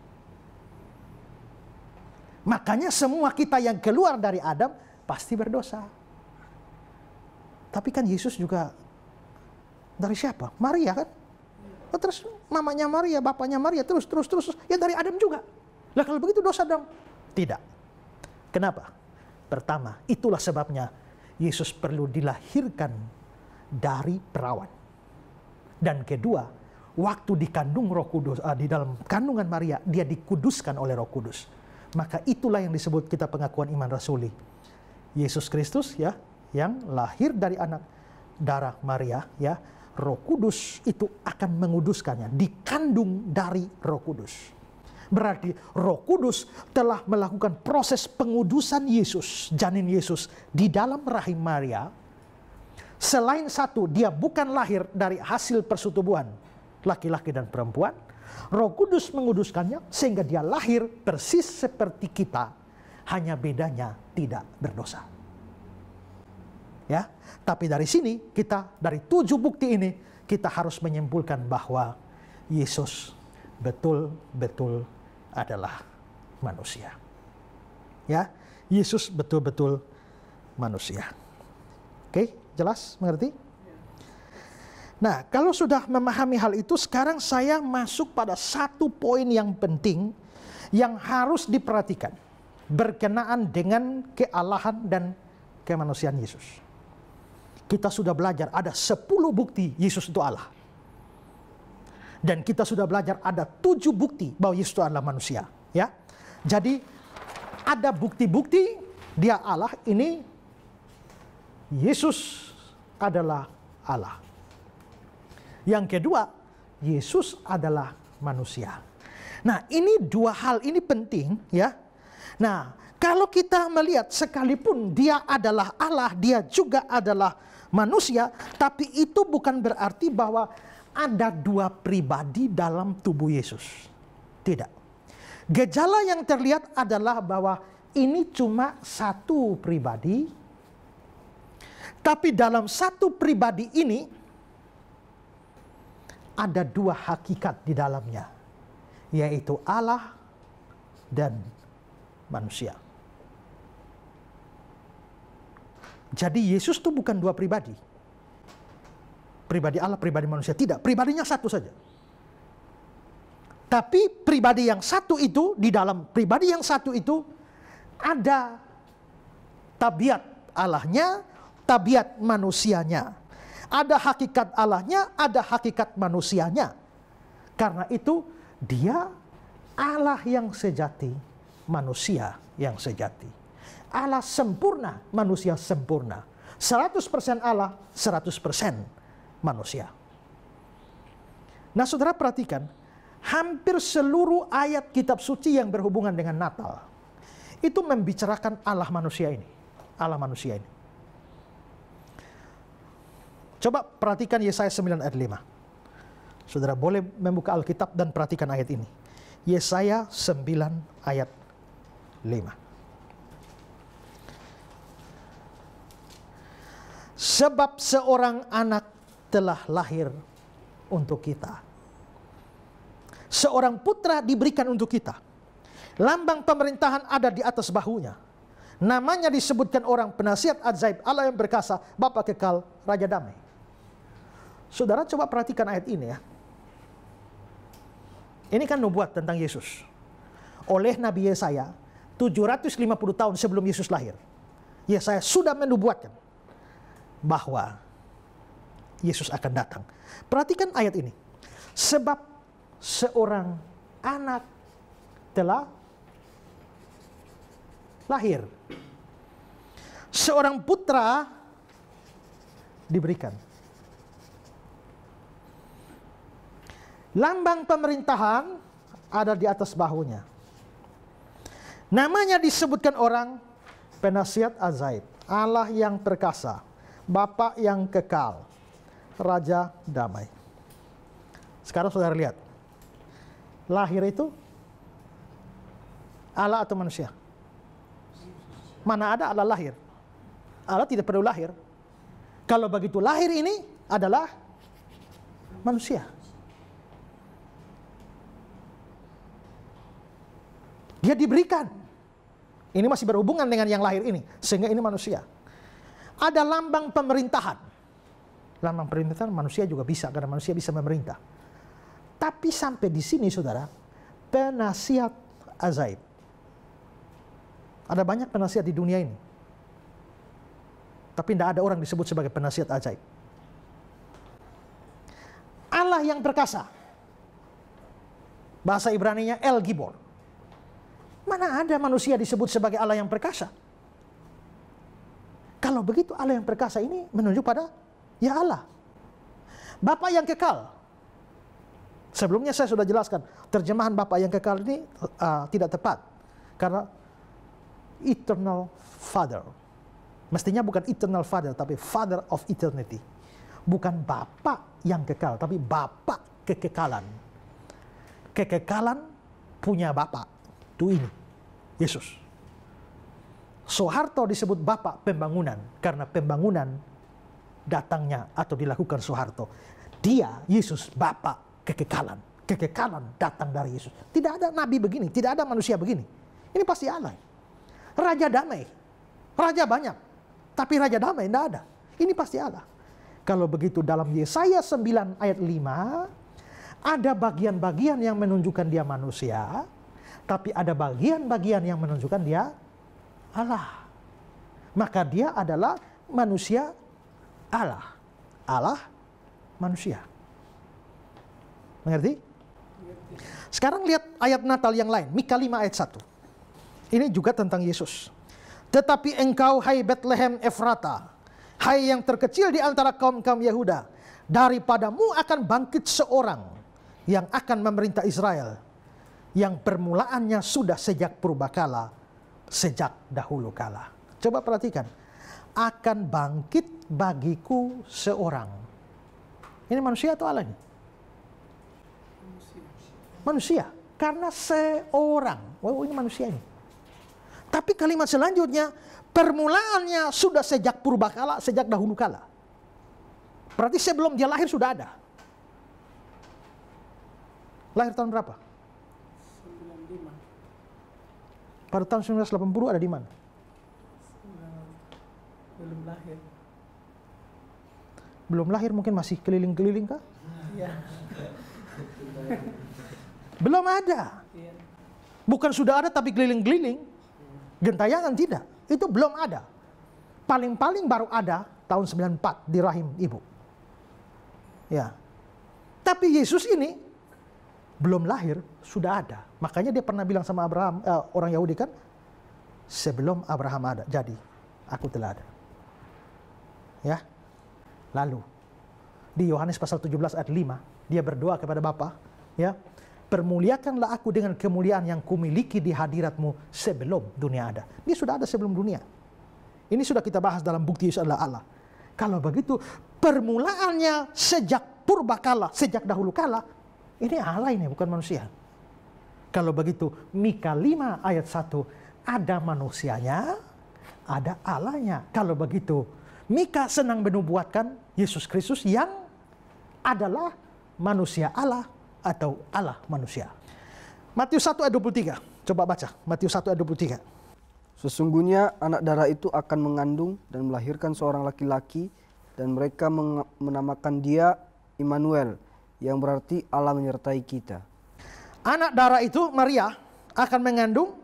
B: Makanya semua kita yang keluar dari Adam pasti berdosa. Tapi kan Yesus juga dari siapa? Maria kan? Oh, terus mamanya Maria, bapaknya Maria, terus, terus, terus. Ya dari Adam juga. Lah kalau begitu dosa dong? Tidak. Kenapa? Pertama, itulah sebabnya Yesus perlu dilahirkan dari perawan. Dan kedua, waktu dikandung Roh Kudus eh, di dalam kandungan Maria, dia dikuduskan oleh Roh Kudus. Maka itulah yang disebut kita pengakuan iman rasuli. Yesus Kristus ya, yang lahir dari anak darah Maria ya, Roh Kudus itu akan menguduskannya, dikandung dari Roh Kudus. Berarti Roh Kudus telah melakukan proses pengudusan Yesus, janin Yesus di dalam rahim Maria. Selain satu, dia bukan lahir dari hasil persetubuhan laki-laki dan perempuan. Roh Kudus menguduskannya sehingga dia lahir persis seperti kita, hanya bedanya tidak berdosa. Ya, tapi dari sini kita dari tujuh bukti ini kita harus menyimpulkan bahwa Yesus betul-betul adalah manusia. Ya, Yesus betul-betul manusia. Oke, jelas mengerti? Nah, kalau sudah memahami hal itu, sekarang saya masuk pada satu poin yang penting yang harus diperhatikan berkenaan dengan kealahan dan kemanusiaan Yesus. Kita sudah belajar ada 10 bukti Yesus itu Allah. Dan kita sudah belajar ada tujuh bukti bahwa Yesus itu adalah manusia. Ya, Jadi ada bukti-bukti dia Allah ini Yesus adalah Allah. Yang kedua, Yesus adalah manusia. Nah, ini dua hal ini penting ya. Nah, kalau kita melihat sekalipun dia adalah Allah, dia juga adalah manusia, tapi itu bukan berarti bahwa ada dua pribadi dalam tubuh Yesus. Tidak. Gejala yang terlihat adalah bahwa ini cuma satu pribadi, tapi dalam satu pribadi ini ada dua hakikat di dalamnya, yaitu Allah dan manusia. Jadi Yesus itu bukan dua pribadi pribadi Allah, pribadi manusia. Tidak, pribadinya satu saja. Tapi pribadi yang satu itu, di dalam pribadi yang satu itu, ada tabiat Allahnya, tabiat manusianya. Ada hakikat Allahnya, ada hakikat manusianya. Karena itu dia Allah yang sejati, manusia yang sejati. Allah sempurna, manusia sempurna. 100% Allah, 100% manusia. Nah saudara perhatikan, hampir seluruh ayat kitab suci yang berhubungan dengan Natal, itu membicarakan Allah manusia ini. Allah manusia ini. Coba perhatikan Yesaya 9 ayat 5. Saudara boleh membuka Alkitab dan perhatikan ayat ini. Yesaya 9 ayat 5. Sebab seorang anak telah lahir untuk kita. Seorang putra diberikan untuk kita. Lambang pemerintahan ada di atas bahunya. Namanya disebutkan orang penasihat ajaib Allah yang berkasa, Bapak kekal, Raja damai. Saudara coba perhatikan ayat ini ya. Ini kan nubuat tentang Yesus. Oleh Nabi Yesaya, 750 tahun sebelum Yesus lahir. Yesaya sudah menubuatkan bahwa Yesus akan datang. Perhatikan ayat ini. Sebab seorang anak telah lahir. Seorang putra diberikan. Lambang pemerintahan ada di atas bahunya. Namanya disebutkan orang penasihat azaib, Allah yang perkasa, Bapak yang kekal, Raja Damai. Sekarang saudara lihat. Lahir itu Allah atau manusia? Mana ada Allah lahir? Allah tidak perlu lahir. Kalau begitu lahir ini adalah manusia. Dia diberikan. Ini masih berhubungan dengan yang lahir ini. Sehingga ini manusia. Ada lambang pemerintahan dalam pemerintahan manusia juga bisa karena manusia bisa memerintah. Tapi sampai di sini saudara, penasihat ajaib. Ada banyak penasihat di dunia ini. Tapi tidak ada orang disebut sebagai penasihat ajaib. Allah yang perkasa. Bahasa Ibrani-nya El Gibor. Mana ada manusia disebut sebagai Allah yang perkasa? Kalau begitu Allah yang perkasa ini menunjuk pada Ya Allah. Bapak yang kekal. Sebelumnya saya sudah jelaskan, terjemahan Bapak yang kekal ini uh, tidak tepat. Karena eternal father. Mestinya bukan eternal father, tapi father of eternity. Bukan Bapak yang kekal, tapi Bapak kekekalan. Kekekalan punya Bapak. Itu ini, Yesus. Soeharto disebut Bapak Pembangunan, karena pembangunan datangnya atau dilakukan Soeharto. Dia, Yesus, Bapak, kekekalan. Kekekalan datang dari Yesus. Tidak ada nabi begini, tidak ada manusia begini. Ini pasti Allah. Raja damai. Raja banyak. Tapi raja damai tidak ada. Ini pasti Allah. Kalau begitu dalam Yesaya 9 ayat 5 ada bagian-bagian yang menunjukkan dia manusia, tapi ada bagian-bagian yang menunjukkan dia Allah. Maka dia adalah manusia Allah. Allah manusia. Mengerti? Sekarang lihat ayat Natal yang lain, Mika 5 ayat 1. Ini juga tentang Yesus. Tetapi engkau hai Bethlehem Efrata, hai yang terkecil di antara kaum-kaum Yehuda, daripadamu akan bangkit seorang yang akan memerintah Israel, yang permulaannya sudah sejak purbakala, sejak dahulu kala. Coba perhatikan, akan bangkit bagiku seorang. Ini manusia atau Allah ini? Manusia. Karena seorang. Wow, oh, ini manusia ini. Tapi kalimat selanjutnya, permulaannya sudah sejak purba kala, sejak dahulu kala. Berarti sebelum dia lahir sudah ada. Lahir tahun berapa? 95. Pada tahun 1980 ada di mana? belum lahir belum lahir mungkin masih keliling-keliling kah? Ya. belum ada. Iya. Bukan sudah ada tapi keliling-keliling. Gentayangan tidak. Itu belum ada. Paling-paling baru ada tahun 94 di rahim ibu. Ya. Tapi Yesus ini belum lahir sudah ada. Makanya dia pernah bilang sama Abraham eh, orang Yahudi kan sebelum Abraham ada. Jadi aku telah ada. Ya. Lalu di Yohanes pasal 17 ayat 5 dia berdoa kepada Bapa, ya. Permuliakanlah aku dengan kemuliaan yang kumiliki di hadiratmu sebelum dunia ada. Ini sudah ada sebelum dunia. Ini sudah kita bahas dalam bukti Yesus adalah Allah. Kalau begitu, permulaannya sejak purba kala, sejak dahulu kala, ini Allah ini bukan manusia. Kalau begitu, Mika 5 ayat 1, ada manusianya, ada Allahnya. Kalau begitu, Mika senang menubuatkan Yesus Kristus yang adalah manusia Allah
C: atau Allah manusia. Matius 1 ayat 23. Coba baca Matius 1 ayat 23. Sesungguhnya anak darah itu akan mengandung dan melahirkan seorang laki-laki dan mereka menamakan dia Immanuel yang berarti Allah menyertai kita.
B: Anak darah itu Maria akan mengandung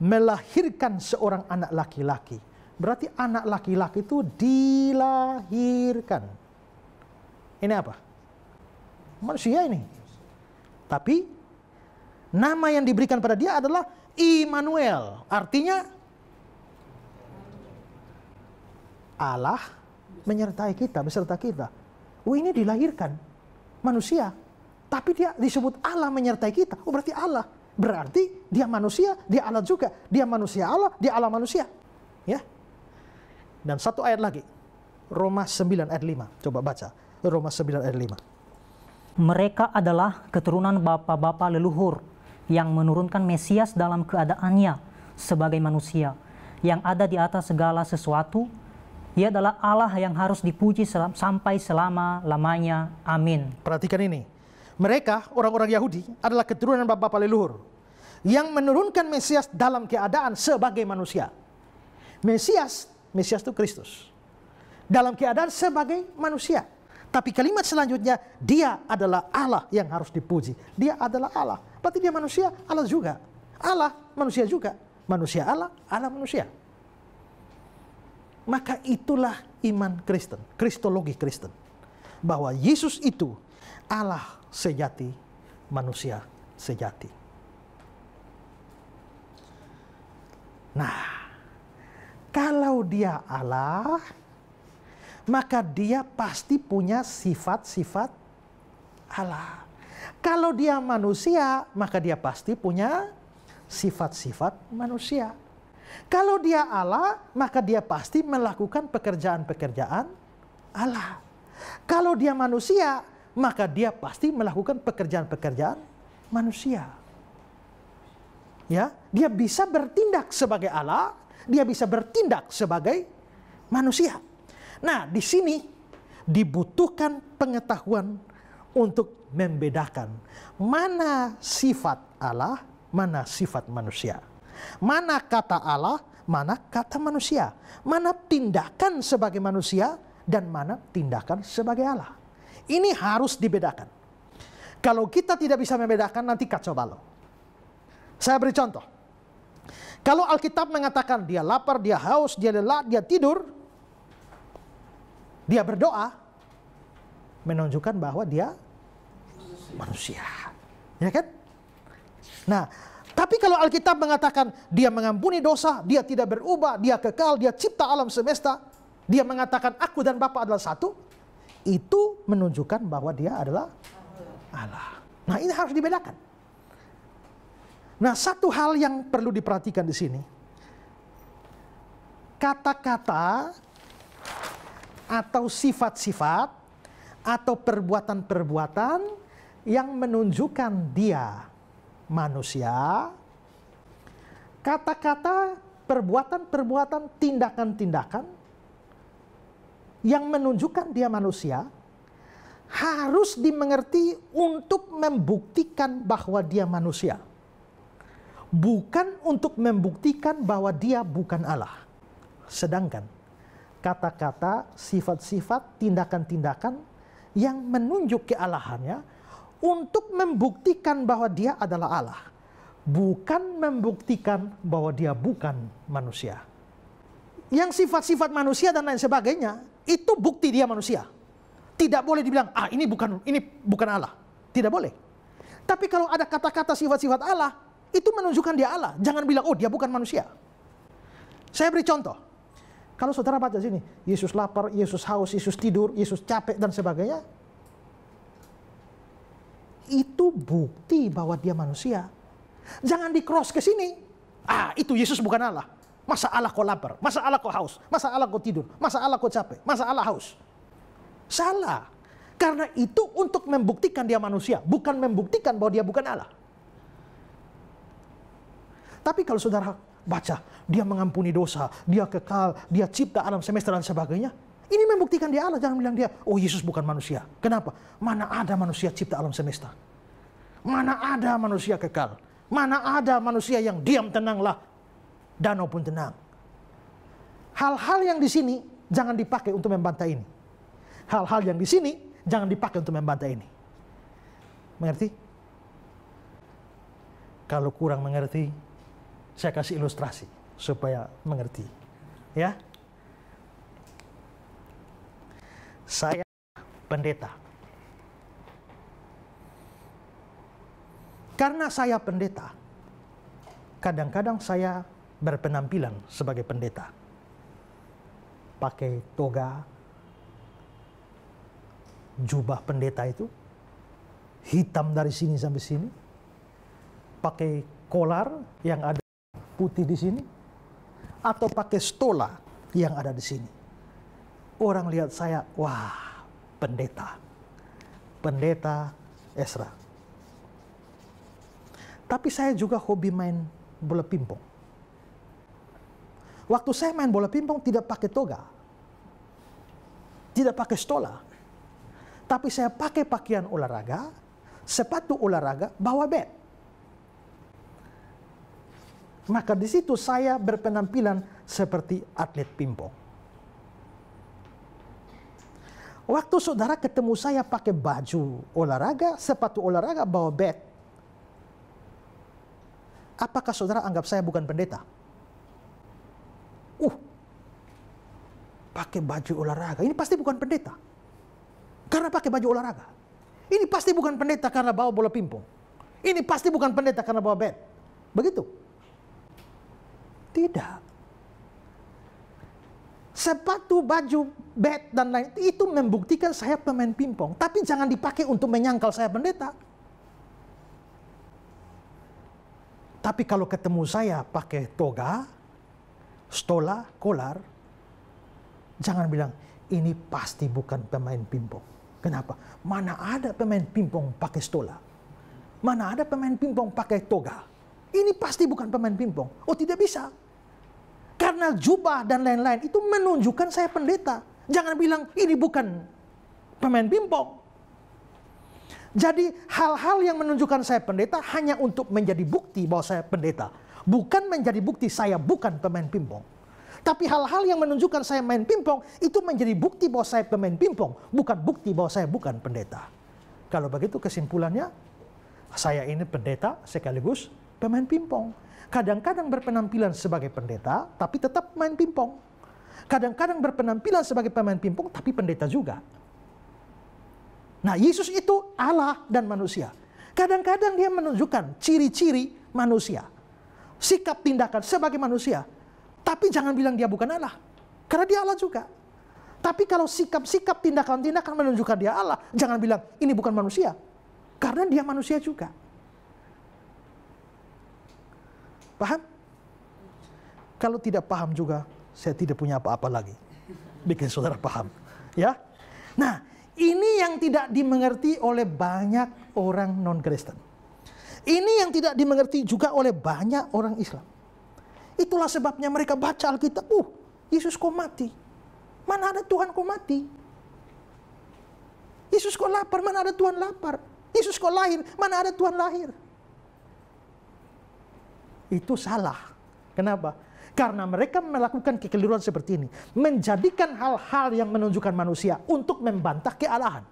B: melahirkan seorang anak laki-laki. Berarti anak laki-laki itu dilahirkan. Ini apa? Manusia ini. Tapi nama yang diberikan pada dia adalah Immanuel. Artinya Allah menyertai kita, beserta kita. Oh ini dilahirkan manusia, tapi dia disebut Allah menyertai kita. Oh berarti Allah, berarti dia manusia, dia Allah juga, dia manusia Allah, dia Allah manusia, ya. Dan satu ayat lagi, Roma 9 ayat 5. Coba baca, Roma 9 ayat
D: 5. Mereka adalah keturunan bapak-bapak leluhur yang menurunkan Mesias dalam keadaannya sebagai manusia yang ada di atas segala sesuatu. Ia adalah Allah yang harus dipuji selam, sampai selama-lamanya. Amin. Perhatikan ini.
B: Mereka, orang-orang Yahudi, adalah keturunan bapak-bapak leluhur yang menurunkan Mesias dalam keadaan sebagai manusia. Mesias Mesias itu Kristus. Dalam keadaan sebagai manusia. Tapi kalimat selanjutnya, dia adalah Allah yang harus dipuji. Dia adalah Allah. Berarti dia manusia, Allah juga. Allah, manusia juga. Manusia Allah, Allah manusia. Maka itulah iman Kristen, kristologi Kristen. Bahwa Yesus itu Allah sejati, manusia sejati. Nah, kalau dia Allah, maka dia pasti punya sifat-sifat Allah. Kalau dia manusia, maka dia pasti punya sifat-sifat manusia. Kalau dia Allah, maka dia pasti melakukan pekerjaan-pekerjaan Allah. Kalau dia manusia, maka dia pasti melakukan pekerjaan-pekerjaan manusia. Ya, dia bisa bertindak sebagai Allah, dia bisa bertindak sebagai manusia. Nah, di sini dibutuhkan pengetahuan untuk membedakan mana sifat Allah, mana sifat manusia. Mana kata Allah, mana kata manusia. Mana tindakan sebagai manusia dan mana tindakan sebagai Allah. Ini harus dibedakan. Kalau kita tidak bisa membedakan nanti kacau balau. Saya beri contoh. Kalau Alkitab mengatakan dia lapar, dia haus, dia lelah, dia tidur, dia berdoa, menunjukkan bahwa dia manusia. Ya kan? Nah, tapi kalau Alkitab mengatakan dia mengampuni dosa, dia tidak berubah, dia kekal, dia cipta alam semesta, dia mengatakan aku dan Bapak adalah satu, itu menunjukkan bahwa dia adalah Allah. Nah, ini harus dibedakan. Nah, satu hal yang perlu diperhatikan di sini. Kata-kata atau sifat-sifat atau perbuatan-perbuatan yang menunjukkan dia manusia, kata-kata, perbuatan-perbuatan, tindakan-tindakan yang menunjukkan dia manusia harus dimengerti untuk membuktikan bahwa dia manusia bukan untuk membuktikan bahwa dia bukan Allah. Sedangkan kata-kata, sifat-sifat, tindakan-tindakan yang menunjuk kealahannya untuk membuktikan bahwa dia adalah Allah, bukan membuktikan bahwa dia bukan manusia. Yang sifat-sifat manusia dan lain sebagainya itu bukti dia manusia. Tidak boleh dibilang ah ini bukan ini bukan Allah. Tidak boleh. Tapi kalau ada kata-kata sifat-sifat Allah, itu menunjukkan dia Allah. Jangan bilang, oh dia bukan manusia. Saya beri contoh. Kalau saudara baca sini, Yesus lapar, Yesus haus, Yesus tidur, Yesus capek, dan sebagainya. Itu bukti bahwa dia manusia. Jangan di cross ke sini. Ah, itu Yesus bukan Allah. Masa Allah kok lapar? Masa Allah kok haus? Masa Allah kok tidur? Masa Allah kok capek? Masa Allah haus? Salah. Karena itu untuk membuktikan dia manusia, bukan membuktikan bahwa dia bukan Allah. Tapi kalau saudara baca, dia mengampuni dosa, dia kekal, dia cipta alam semesta dan sebagainya. Ini membuktikan dia Allah, jangan bilang dia, oh Yesus bukan manusia. Kenapa? Mana ada manusia cipta alam semesta? Mana ada manusia kekal? Mana ada manusia yang diam tenanglah, danau pun tenang. Hal-hal yang di sini jangan dipakai untuk membantah ini. Hal-hal yang di sini jangan dipakai untuk membantah ini. Mengerti? Kalau kurang mengerti, saya kasih ilustrasi supaya mengerti. Ya. Saya pendeta. Karena saya pendeta, kadang-kadang saya berpenampilan sebagai pendeta. Pakai toga, jubah pendeta itu, hitam dari sini sampai sini, pakai kolar yang ada putih di sini atau pakai stola yang ada di sini. Orang lihat saya, wah, pendeta. Pendeta Esra. Tapi saya juga hobi main bola pimpong. Waktu saya main bola pimpong tidak pakai toga. Tidak pakai stola. Tapi saya pakai pakaian olahraga, sepatu olahraga, bawa bed maka di situ saya berpenampilan seperti atlet pimpong. Waktu saudara ketemu saya pakai baju olahraga, sepatu olahraga, bawa bed. Apakah saudara anggap saya bukan pendeta? Uh, pakai baju olahraga. Ini pasti bukan pendeta. Karena pakai baju olahraga. Ini pasti bukan pendeta karena bawa bola pimpong. Ini pasti bukan pendeta karena bawa bed. Begitu. Tidak. Sepatu, baju, bed, dan lain itu membuktikan saya pemain pimpong. Tapi jangan dipakai untuk menyangkal saya pendeta. Tapi kalau ketemu saya pakai toga, stola, kolar, jangan bilang, ini pasti bukan pemain pimpong. Kenapa? Mana ada pemain pimpong pakai stola? Mana ada pemain pimpong pakai toga? Ini pasti bukan pemain pimpong. Oh tidak bisa. Karena jubah dan lain-lain itu menunjukkan saya pendeta. Jangan bilang ini bukan pemain pimpong. Jadi hal-hal yang menunjukkan saya pendeta hanya untuk menjadi bukti bahwa saya pendeta. Bukan menjadi bukti saya bukan pemain pimpong. Tapi hal-hal yang menunjukkan saya main pimpong itu menjadi bukti bahwa saya pemain pimpong. Bukan bukti bahwa saya bukan pendeta. Kalau begitu kesimpulannya saya ini pendeta sekaligus pemain pimpong. Kadang-kadang berpenampilan sebagai pendeta, tapi tetap main pimpong. Kadang-kadang berpenampilan sebagai pemain pimpong, tapi pendeta juga. Nah, Yesus itu Allah dan manusia. Kadang-kadang dia menunjukkan ciri-ciri manusia. Sikap tindakan sebagai manusia. Tapi jangan bilang dia bukan Allah. Karena dia Allah juga. Tapi kalau sikap-sikap tindakan-tindakan menunjukkan dia Allah, jangan bilang ini bukan manusia. Karena dia manusia juga. Paham? Kalau tidak paham juga, saya tidak punya apa-apa lagi. Bikin saudara paham. Ya? Nah, ini yang tidak dimengerti oleh banyak orang non-Kristen. Ini yang tidak dimengerti juga oleh banyak orang Islam. Itulah sebabnya mereka baca Alkitab. Uh, Yesus kok mati? Mana ada Tuhan kok mati? Yesus kok lapar? Mana ada Tuhan lapar? Yesus kok lahir? Mana ada Tuhan lahir? itu salah. Kenapa? Karena mereka melakukan kekeliruan seperti ini, menjadikan hal-hal yang menunjukkan manusia untuk membantah kealahan.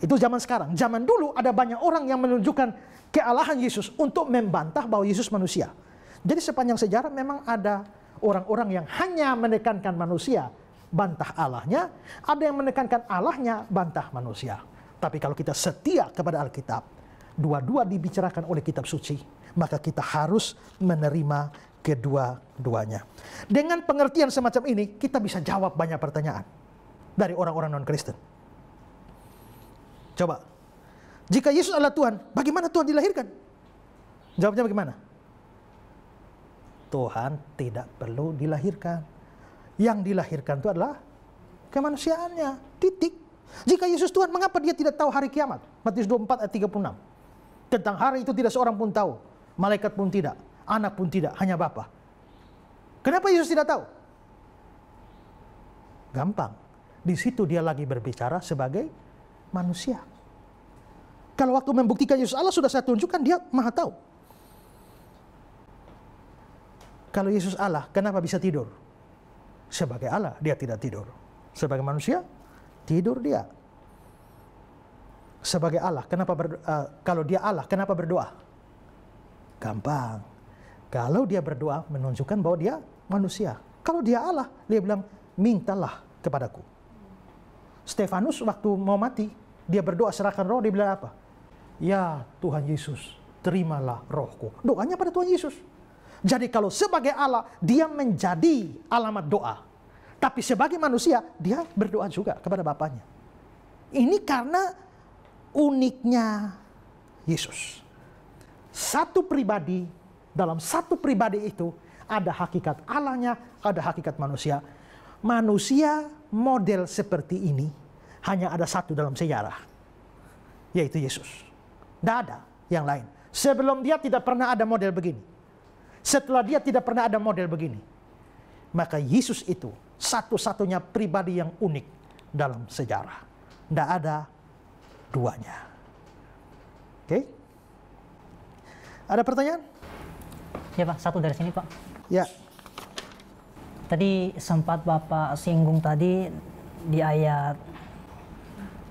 B: Itu zaman sekarang. Zaman dulu ada banyak orang yang menunjukkan kealahan Yesus untuk membantah bahwa Yesus manusia. Jadi sepanjang sejarah memang ada orang-orang yang hanya menekankan manusia, bantah Allahnya, ada yang menekankan Allahnya, bantah manusia. Tapi kalau kita setia kepada Alkitab, dua-dua dibicarakan oleh kitab suci, maka kita harus menerima kedua-duanya. Dengan pengertian semacam ini, kita bisa jawab banyak pertanyaan dari orang-orang non-Kristen. Coba, jika Yesus adalah Tuhan, bagaimana Tuhan dilahirkan? Jawabnya bagaimana? Tuhan tidak perlu dilahirkan. Yang dilahirkan itu adalah kemanusiaannya. Titik. Jika Yesus Tuhan, mengapa dia tidak tahu hari kiamat? Matius 24 ayat 36. Tentang hari itu tidak seorang pun tahu. Malaikat pun tidak. Anak pun tidak. Hanya Bapa. Kenapa Yesus tidak tahu? Gampang. Di situ dia lagi berbicara sebagai manusia. Kalau waktu membuktikan Yesus Allah sudah saya tunjukkan, dia maha tahu. Kalau Yesus Allah, kenapa bisa tidur? Sebagai Allah, dia tidak tidur. Sebagai manusia, tidur dia sebagai Allah, kenapa berdoa, uh, eh, kalau dia Allah, kenapa berdoa? Gampang. Kalau dia berdoa menunjukkan bahwa dia manusia. Kalau dia Allah, dia bilang, "Mintalah kepadaku." Stefanus waktu mau mati, dia berdoa serahkan roh, dia bilang apa? "Ya Tuhan Yesus, terimalah rohku." Doanya pada Tuhan Yesus. Jadi kalau sebagai Allah, dia menjadi alamat doa. Tapi sebagai manusia, dia berdoa juga kepada Bapaknya. Ini karena uniknya Yesus. Satu pribadi, dalam satu pribadi itu ada hakikat Allahnya, ada hakikat manusia. Manusia model seperti ini hanya ada satu dalam sejarah, yaitu Yesus. Tidak ada yang lain. Sebelum dia tidak pernah ada model begini. Setelah dia tidak pernah ada model begini. Maka Yesus itu satu-satunya pribadi yang unik dalam sejarah. Tidak ada duanya. Oke? Ada pertanyaan?
D: Ya Pak, satu dari sini Pak. Ya. Tadi sempat Bapak singgung tadi di ayat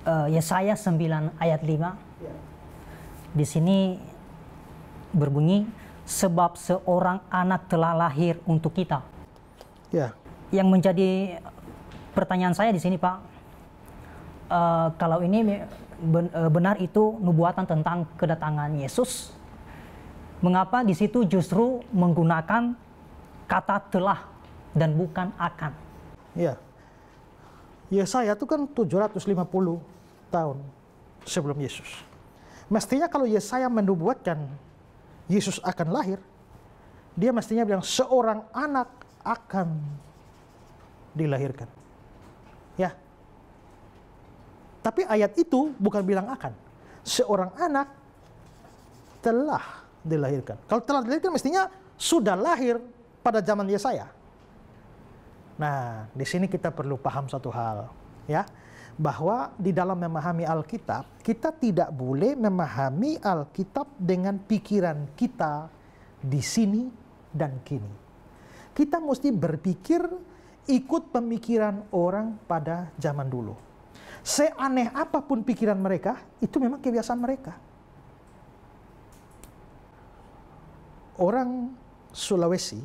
D: uh, Yesaya 9 ayat 5. Ya. Di sini berbunyi sebab seorang anak telah lahir untuk kita. Ya. Yang menjadi pertanyaan saya di sini Pak, uh, kalau ini Eh, benar itu nubuatan tentang kedatangan Yesus? Mengapa di situ justru menggunakan kata telah dan bukan akan?
B: Ya, Yesaya itu kan 750 tahun sebelum Yesus. Mestinya kalau Yesaya menubuatkan Yesus akan lahir, dia mestinya bilang seorang anak akan dilahirkan. Ya, tapi ayat itu bukan bilang akan. Seorang anak telah dilahirkan. Kalau telah dilahirkan mestinya sudah lahir pada zaman Yesaya. Nah, di sini kita perlu paham satu hal, ya, bahwa di dalam memahami Alkitab, kita tidak boleh memahami Alkitab dengan pikiran kita di sini dan kini. Kita mesti berpikir ikut pemikiran orang pada zaman dulu. Seaneh apapun pikiran mereka, itu memang kebiasaan mereka. Orang Sulawesi,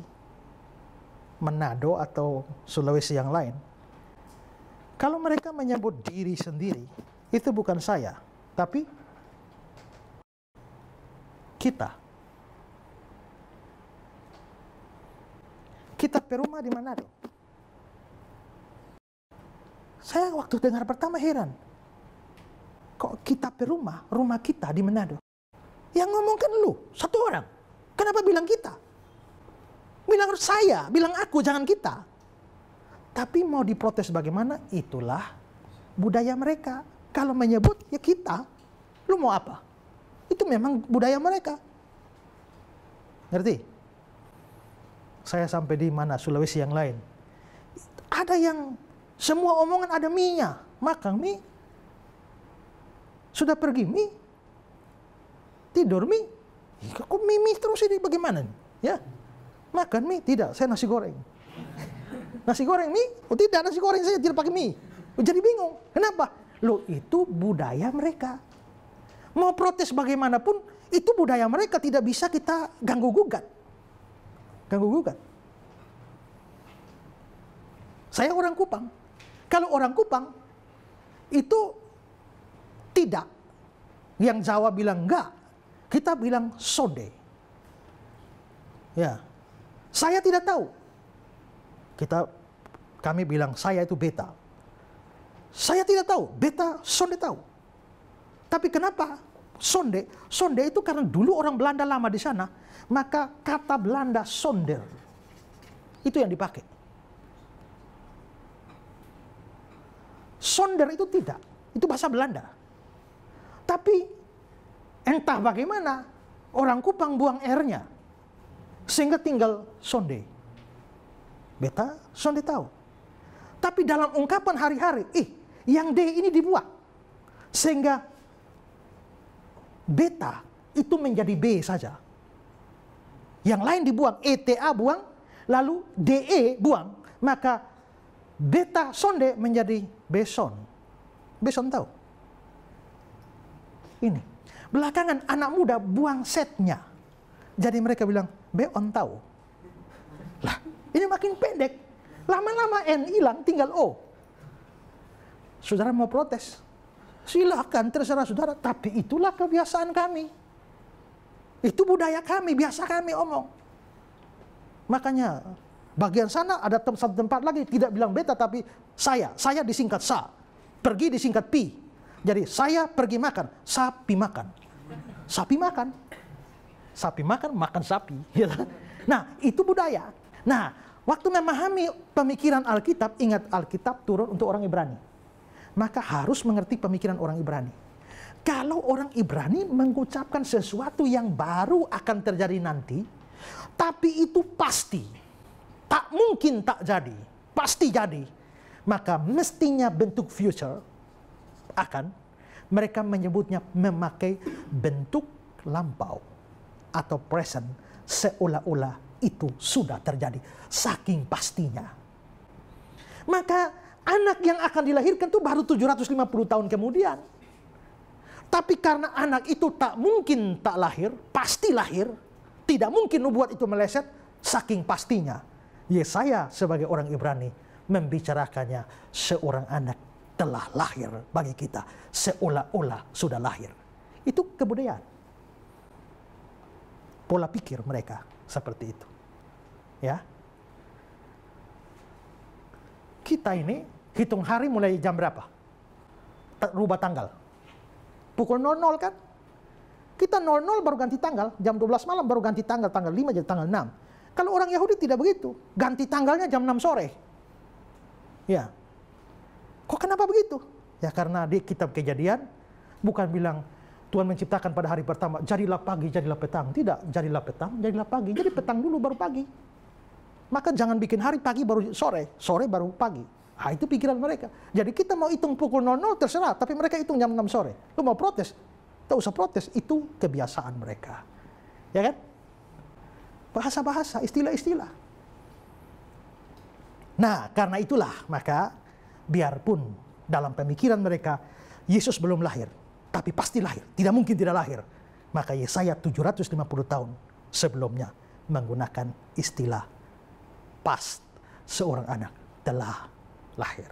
B: Manado atau Sulawesi yang lain, kalau mereka menyebut diri sendiri, itu bukan saya, tapi kita. Kita Perumah di Manado. Saya waktu dengar pertama heran. Kok kita perumah, rumah kita di Manado. Yang ngomong kan lu, satu orang. Kenapa bilang kita? Bilang saya, bilang aku, jangan kita. Tapi mau diprotes bagaimana, itulah budaya mereka. Kalau menyebut, ya kita. Lu mau apa? Itu memang budaya mereka. Ngerti? Saya sampai di mana Sulawesi yang lain. Ada yang semua omongan ada mie-nya. Makan mie. Sudah pergi mie. Tidur mie. Kok mie, mie terus ini bagaimana? Ya. Makan mie? Tidak, saya nasi goreng. nasi goreng mie? Oh tidak, nasi goreng saya tidak pakai mie. Oh, jadi bingung. Kenapa? Loh itu budaya mereka. Mau protes bagaimanapun, itu budaya mereka tidak bisa kita ganggu-gugat. Ganggu-gugat. Saya orang Kupang. Kalau orang Kupang itu tidak. Yang Jawa bilang enggak, kita bilang sonde. Ya. Saya tidak tahu. Kita kami bilang saya itu beta. Saya tidak tahu, beta sonde tahu. Tapi kenapa sonde? Sonde itu karena dulu orang Belanda lama di sana, maka kata Belanda sonder. Itu yang dipakai. Sonder itu tidak. Itu bahasa Belanda. Tapi entah bagaimana orang Kupang buang r Sehingga tinggal sonde. Beta, sonde tahu. Tapi dalam ungkapan hari-hari, ih, yang D ini dibuat. Sehingga beta itu menjadi B saja. Yang lain dibuang, ETA buang, lalu DE buang. Maka beta sonde menjadi beson. Beson tahu? Ini. Belakangan anak muda buang setnya. Jadi mereka bilang, beon tahu. Lah, ini makin pendek. Lama-lama N hilang, tinggal O. Saudara mau protes? Silahkan, terserah saudara. Tapi itulah kebiasaan kami. Itu budaya kami, biasa kami omong. Makanya Bagian sana ada tem satu tempat lagi tidak bilang beta tapi saya, saya disingkat sa. Pergi disingkat pi. Jadi saya pergi makan, sapi makan. Sapi makan. Sapi makan, makan sapi. Ya kan? nah, itu budaya. Nah, waktu memahami pemikiran Alkitab, ingat Alkitab turun untuk orang Ibrani. Maka harus mengerti pemikiran orang Ibrani. Kalau orang Ibrani mengucapkan sesuatu yang baru akan terjadi nanti, tapi itu pasti tak mungkin tak jadi, pasti jadi, maka mestinya bentuk future akan mereka menyebutnya memakai bentuk lampau atau present seolah-olah itu sudah terjadi saking pastinya. Maka anak yang akan dilahirkan itu baru 750 tahun kemudian. Tapi karena anak itu tak mungkin tak lahir, pasti lahir, tidak mungkin nubuat itu meleset saking pastinya. Yesaya sebagai orang Ibrani membicarakannya seorang anak telah lahir bagi kita seolah-olah sudah lahir. Itu kebudayaan. Pola pikir mereka seperti itu. Ya. Kita ini hitung hari mulai jam berapa? Rubah tanggal. Pukul 00 kan? Kita 00 baru ganti tanggal, jam 12 malam baru ganti tanggal, tanggal 5 jadi tanggal 6 kalau orang Yahudi tidak begitu, ganti tanggalnya jam 6 sore. Ya. Kok kenapa begitu? Ya karena di kitab kejadian bukan bilang Tuhan menciptakan pada hari pertama, jadilah pagi, jadilah petang. Tidak, jadilah petang, jadilah pagi. Jadi petang dulu baru pagi. Maka jangan bikin hari pagi baru sore, sore baru pagi. Nah, itu pikiran mereka. Jadi kita mau hitung pukul 00 terserah, tapi mereka hitung jam 6 sore. Lu mau protes? Tak usah protes, itu kebiasaan mereka. Ya kan? bahasa-bahasa, istilah-istilah. Nah, karena itulah maka biarpun dalam pemikiran mereka Yesus belum lahir, tapi pasti lahir, tidak mungkin tidak lahir. Maka Yesaya 750 tahun sebelumnya menggunakan istilah past seorang anak telah lahir.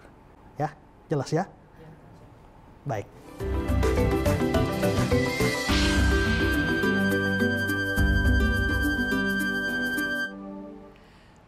B: Ya, jelas ya? ya Baik.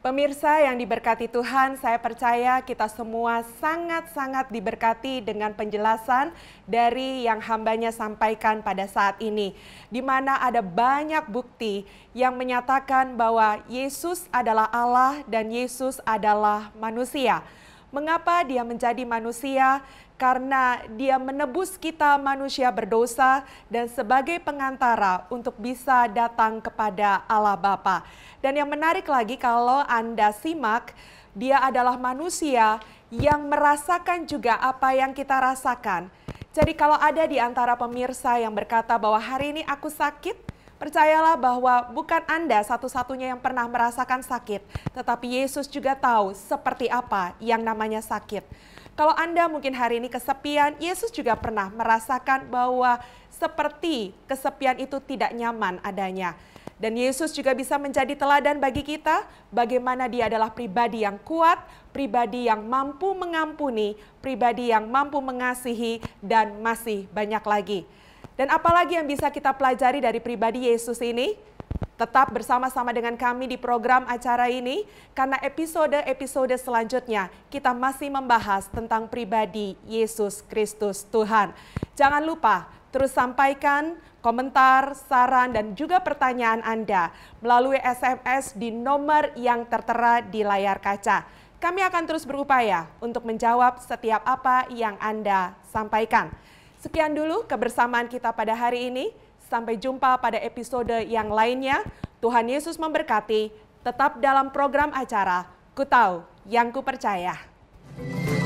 A: Pemirsa yang diberkati Tuhan, saya percaya kita semua sangat-sangat diberkati dengan penjelasan dari yang hambanya sampaikan pada saat ini. Di mana ada banyak bukti yang menyatakan bahwa Yesus adalah Allah dan Yesus adalah manusia. Mengapa dia menjadi manusia? Karena dia menebus kita manusia berdosa dan sebagai pengantara untuk bisa datang kepada Allah Bapa. Dan yang menarik lagi kalau Anda simak, dia adalah manusia yang merasakan juga apa yang kita rasakan. Jadi kalau ada di antara pemirsa yang berkata bahwa hari ini aku sakit, Percayalah bahwa bukan Anda satu-satunya yang pernah merasakan sakit, tetapi Yesus juga tahu seperti apa yang namanya sakit. Kalau Anda mungkin hari ini kesepian, Yesus juga pernah merasakan bahwa seperti kesepian itu tidak nyaman adanya. Dan Yesus juga bisa menjadi teladan bagi kita bagaimana dia adalah pribadi yang kuat, pribadi yang mampu mengampuni, pribadi yang mampu mengasihi, dan masih banyak lagi. Dan apalagi yang bisa kita pelajari dari pribadi Yesus ini? Tetap bersama-sama dengan kami di program acara ini, karena episode-episode selanjutnya kita masih membahas tentang pribadi Yesus Kristus Tuhan. Jangan lupa terus sampaikan komentar, saran, dan juga pertanyaan Anda melalui SMS di nomor yang tertera di layar kaca. Kami akan terus berupaya untuk menjawab setiap apa yang Anda sampaikan. Sekian dulu kebersamaan kita pada hari ini. Sampai jumpa pada episode yang lainnya. Tuhan Yesus memberkati. Tetap dalam program acara Ku Tahu Yang Ku Percaya.